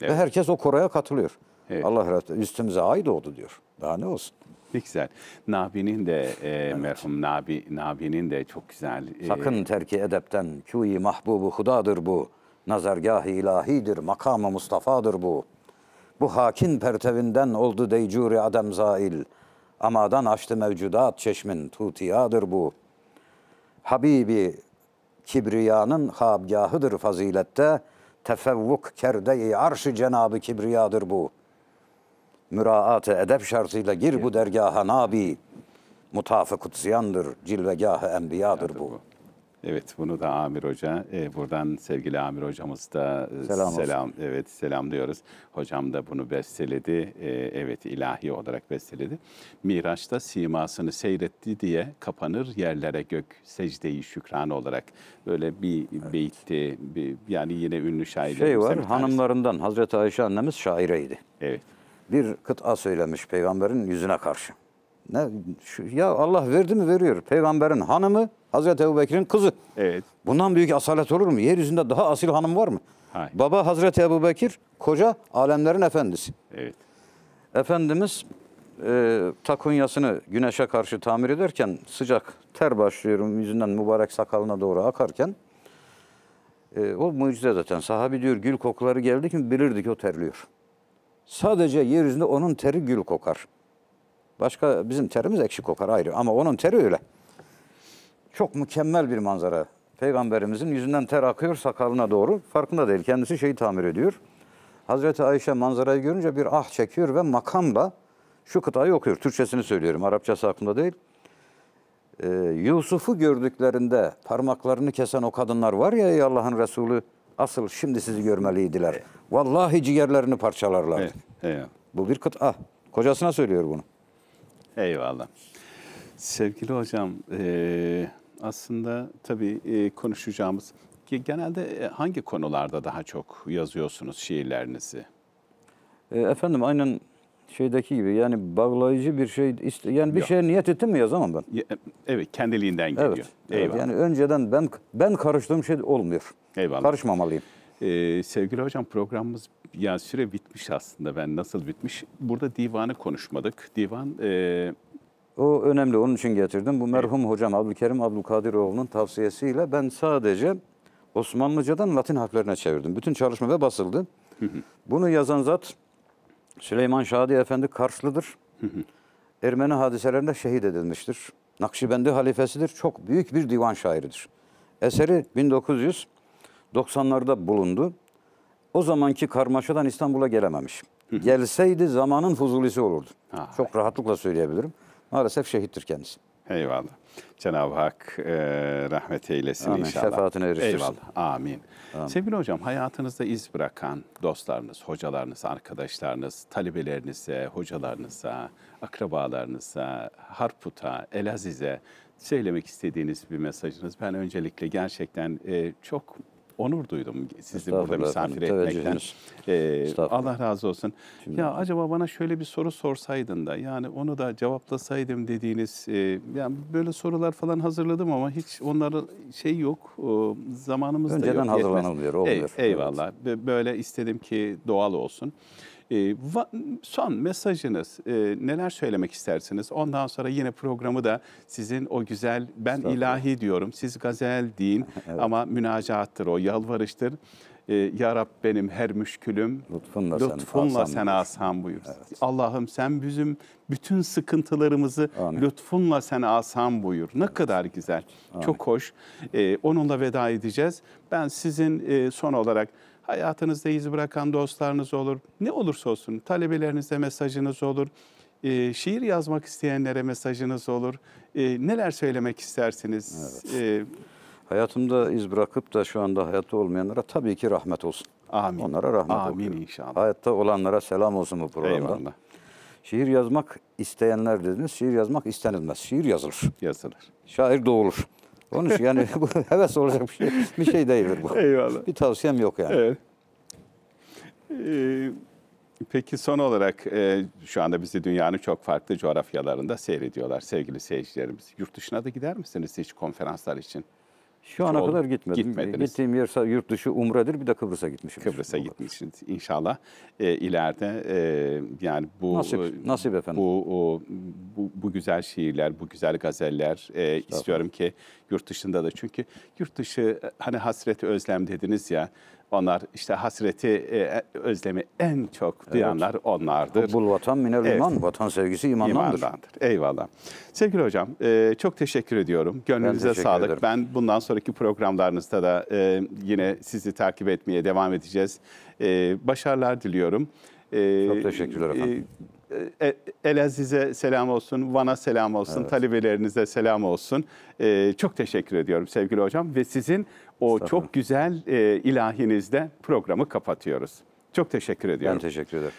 Speaker 3: Evet. Ve herkes o koraya katılıyor. Evet. Allah razı üstümüze ay doğdu diyor. Daha ne olsun. Ne güzel. Nabi'nin de e, evet. merhum Nabi Nabi'nin de çok güzel. E, Sakın terki edepten küyi mahbubu hudadır bu. Nazargah ilahidir, makamı Mustafa'dır bu. Bu hakin pertevinden oldu deycuri adam zail. Amadan açtı mevcudat çeşmin tutiyadır bu. Habibi kibriyanın habgahıdır fazilette. Tefevvuk kerde-i arş-ı cenabı kibriyadır bu. Müraat-ı edep şartıyla gir bu dergaha nabi. Mutafı kutsiyandır, cilvegahı enbiyadır bu. bu. Evet bunu da Amir Hoca, e, buradan sevgili Amir Hocamız
Speaker 1: da e, selam, selam evet selam diyoruz. Hocam da bunu besteledi, e, evet ilahi olarak besteledi. Miraç'ta simasını seyretti diye kapanır yerlere gök secdeyi şükran olarak. Böyle bir evet. beytti, bir, yani yine
Speaker 3: ünlü şair. Şey var, hanımlarından Hazreti Ayşe annemiz şaireydi. Evet. Bir kıta söylemiş peygamberin yüzüne karşı. Ne, şu, ya Allah verdi mi veriyor. Peygamberin hanımı Hazreti Ebu Bekir'in kızı. Evet. Bundan büyük asalet olur mu? Yeryüzünde daha asil hanım var mı? Hayır. Baba Hazreti Ebu Bekir, koca alemlerin efendisi. Evet. Efendimiz e, takunyasını güneşe karşı tamir ederken sıcak ter başlıyorum yüzünden mübarek sakalına doğru akarken e, o mucize zaten. Sahabi diyor gül kokuları geldi ki bilirdik o terliyor. Sadece yeryüzünde onun teri gül kokar. Başka bizim terimiz ekşi kokar ayrı ama onun teri öyle. Çok mükemmel bir manzara. Peygamberimizin yüzünden ter akıyor sakalına doğru. Farkında değil. Kendisi şeyi tamir ediyor. Hazreti Ayşe manzarayı görünce bir ah çekiyor ve makamla şu kıtayı okuyor. Türkçesini söylüyorum. Arapçası aklımda değil. Ee, Yusuf'u gördüklerinde parmaklarını kesen o kadınlar var ya ey Allah'ın Resulü asıl şimdi sizi görmeliydiler. Vallahi ciğerlerini parçalarlardı. Bu bir kıta. Ah, kocasına söylüyor bunu. Eyvallah. Sevgili hocam, e,
Speaker 1: aslında tabii e, konuşacağımız genelde e, hangi konularda daha çok yazıyorsunuz şiirlerinizi? E, efendim aynen şeydeki
Speaker 3: gibi yani bağlayıcı bir şey yani bir Yok. şeye niyet ettim mi yazamam ben. evet kendiliğinden geliyor. Evet, evet yani önceden ben ben karıştığım şey olmuyor. Eyvallah. Karışmamalıyım.
Speaker 1: Ee, sevgili hocam programımız yani süre bitmiş aslında ben nasıl bitmiş. Burada divanı
Speaker 3: konuşmadık. Divan e, o önemli. Onun için getirdim. Bu merhum evet. hocam Abdülkerim Abdülkadiroğlu'nun tavsiyesiyle ben sadece Osmanlıcadan Latin harflerine çevirdim. Bütün çalışma ve basıldı. Bunu yazan zat Süleyman Şadi Efendi Karslı'dır. Ermeni hadiselerinde şehit edilmiştir. Nakşibendi halifesidir. Çok büyük bir divan şairidir. Eseri 1990'larda bulundu. O zamanki karmaşadan İstanbul'a gelememiş. Gelseydi zamanın fuzulisi olurdu. Ha, Çok rahatlıkla söyleyebilirim. Maalesef şehittir kendisi. Eyvallah. Cenab-ı
Speaker 1: Hak e, rahmet eylesin Amin. inşallah. Şefaatine eriştirsin. Eyvallah. Amin. Amin. Sevgili hocam hayatınızda iz bırakan dostlarınız, hocalarınız, arkadaşlarınız, talebelerinize, hocalarınıza, akrabalarınıza, Harput'a, Elaziz'e söylemek istediğiniz bir mesajınız. Ben öncelikle gerçekten e, çok onur duydum sizi burada misafir etmekten. Ee, Allah razı olsun. Şimdi. Ya acaba bana şöyle bir soru sorsaydın da yani onu da cevaplasaydım dediğiniz e, yani böyle sorular falan hazırladım ama hiç onların şey yok. E, zamanımız Önceden da yok. Önceden hazırlanılmıyor, olmuyor. Ey, eyvallah. Evet. Böyle istedim ki doğal olsun. E, son mesajınız e, neler söylemek istersiniz? Ondan sonra yine programı da sizin o güzel ben ilahi diyorum siz gazel deyin evet. ama münacaattır o yalvarıştır. E, ya Rab benim her müşkülüm lütfunla, lütfunla sen, sen asan buyur. Evet. Allah'ım sen bizim bütün sıkıntılarımızı Amin. lütfunla sen asan buyur. Ne evet. kadar güzel. Amin. Çok hoş. E, onunla veda edeceğiz. Ben sizin e, son olarak Hayatınızda iz bırakan dostlarınız olur. Ne olursa olsun talebelerinize mesajınız olur. E, şiir yazmak isteyenlere mesajınız olur. E, neler söylemek
Speaker 3: istersiniz? Evet. E, Hayatımda iz bırakıp da şu anda hayatta olmayanlara tabii ki rahmet olsun. Amin. Onlara rahmet olsun. Amin okuyorum. inşallah. Hayatta olanlara selam olsun bu programda. Eyvallah. Şiir yazmak isteyenler dediniz. Şiir yazmak istenilmez. Şiir yazılır. Yazılır. Şair doğulur. Onun için yani bu heves olacak bir şey, bir şey değildir bu. Eyvallah. Bir tavsiyem yok yani. Evet.
Speaker 1: Ee, Peki son olarak e, şu anda bizi dünyanın çok farklı coğrafyalarında seyrediyorlar sevgili seyircilerimiz. Yurt dışına da gider misiniz hiç konferanslar için? Şu ana Çoğul, kadar gitmedim. Gitmediniz. Gittiğim yer yurt dışı Umre'dir bir de Kıbrıs'a gitmişim. Kıbrıs'a gitmişsiniz inşallah. E, ileride e, yani bu nasip, e, nasip efendim. Bu, o, bu, bu güzel şiirler, bu güzel gazeller e, istiyorum ki yurt dışında da. Çünkü yurt dışı e, hani hasret özlem dediniz ya. Onlar işte hasreti, e, e, özlemi en çok duyanlar evet. onlardır. Bul vatan minel evet. iman, vatan sevgisi imandandır. imandandır. Eyvallah. Sevgili hocam, e, çok teşekkür ediyorum. Gönlünüze ben sağlık. Ederim. Ben bundan sonraki programlarınızda da yine sizi takip etmeye devam edeceğiz. başarılar diliyorum. çok teşekkürler efendim. Elaziz'e selam olsun, Van'a selam olsun, evet. talebelerinize selam olsun. Ee, çok teşekkür ediyorum sevgili hocam ve sizin o çok güzel e, ilahinizde programı kapatıyoruz. Çok teşekkür ediyorum. Ben teşekkür ederim.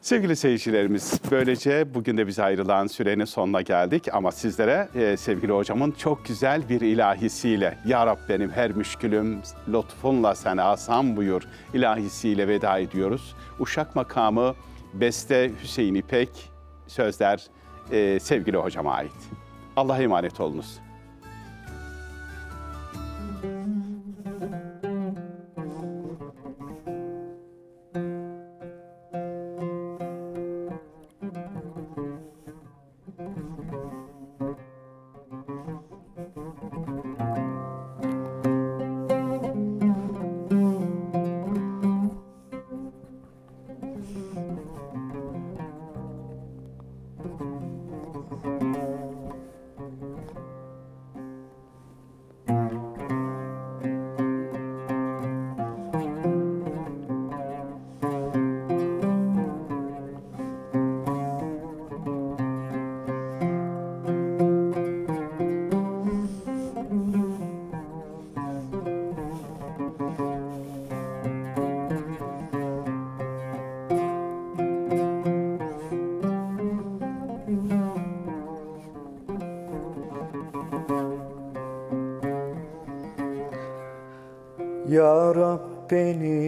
Speaker 1: Sevgili seyircilerimiz böylece bugün de bize ayrılan sürenin sonuna geldik ama sizlere e, sevgili hocamın çok güzel bir ilahisiyle Ya Rab benim her müşkülüm lotfunla sen asam buyur ilahisiyle veda ediyoruz. Uşak makamı beste Hüseyin İpek sözler e, sevgili hocama ait. Allah'a emanet olunuz.
Speaker 2: happen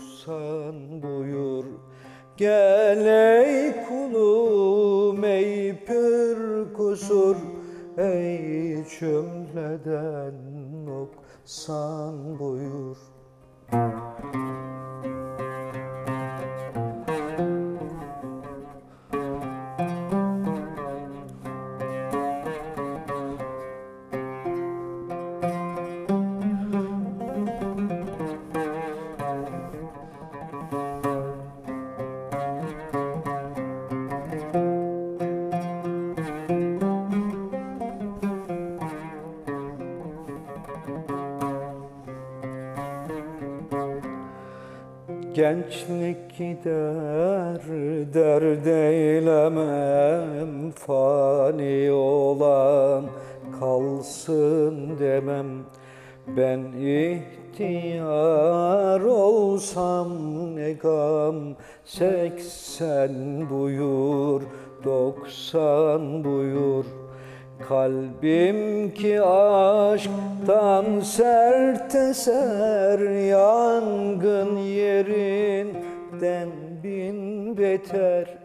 Speaker 2: buyursan buyur Gel ey kulum ey pür kusur Ey cümleden noksan buyur Müzik Seksen buyur, doksan buyur Kalbim ki aşktan sert eser, Yangın yerinden bin beter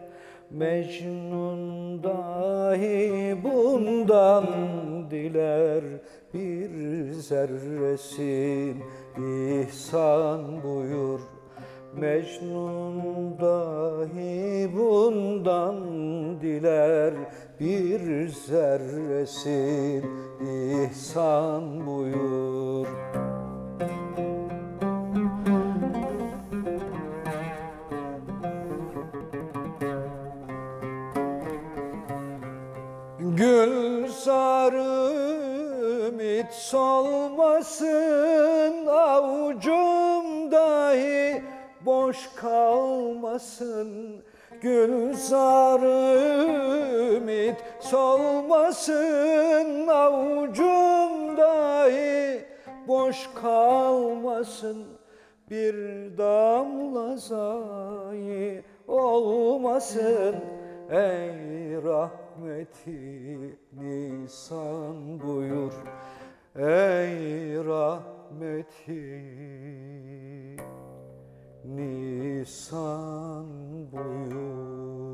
Speaker 2: Mecnun dahi bundan diler bir zerresin ihsan buyur.'' Mecnun dahi bundan diler bir zerresin ihsan buyur. Gül sarı hiç solmasın avucum dahi boş kalmasın Gülzar ümit solmasın avucumdayı boş kalmasın bir damla zayi olmasın ey rahmeti nisan buyur ey rahmeti 니산보유 네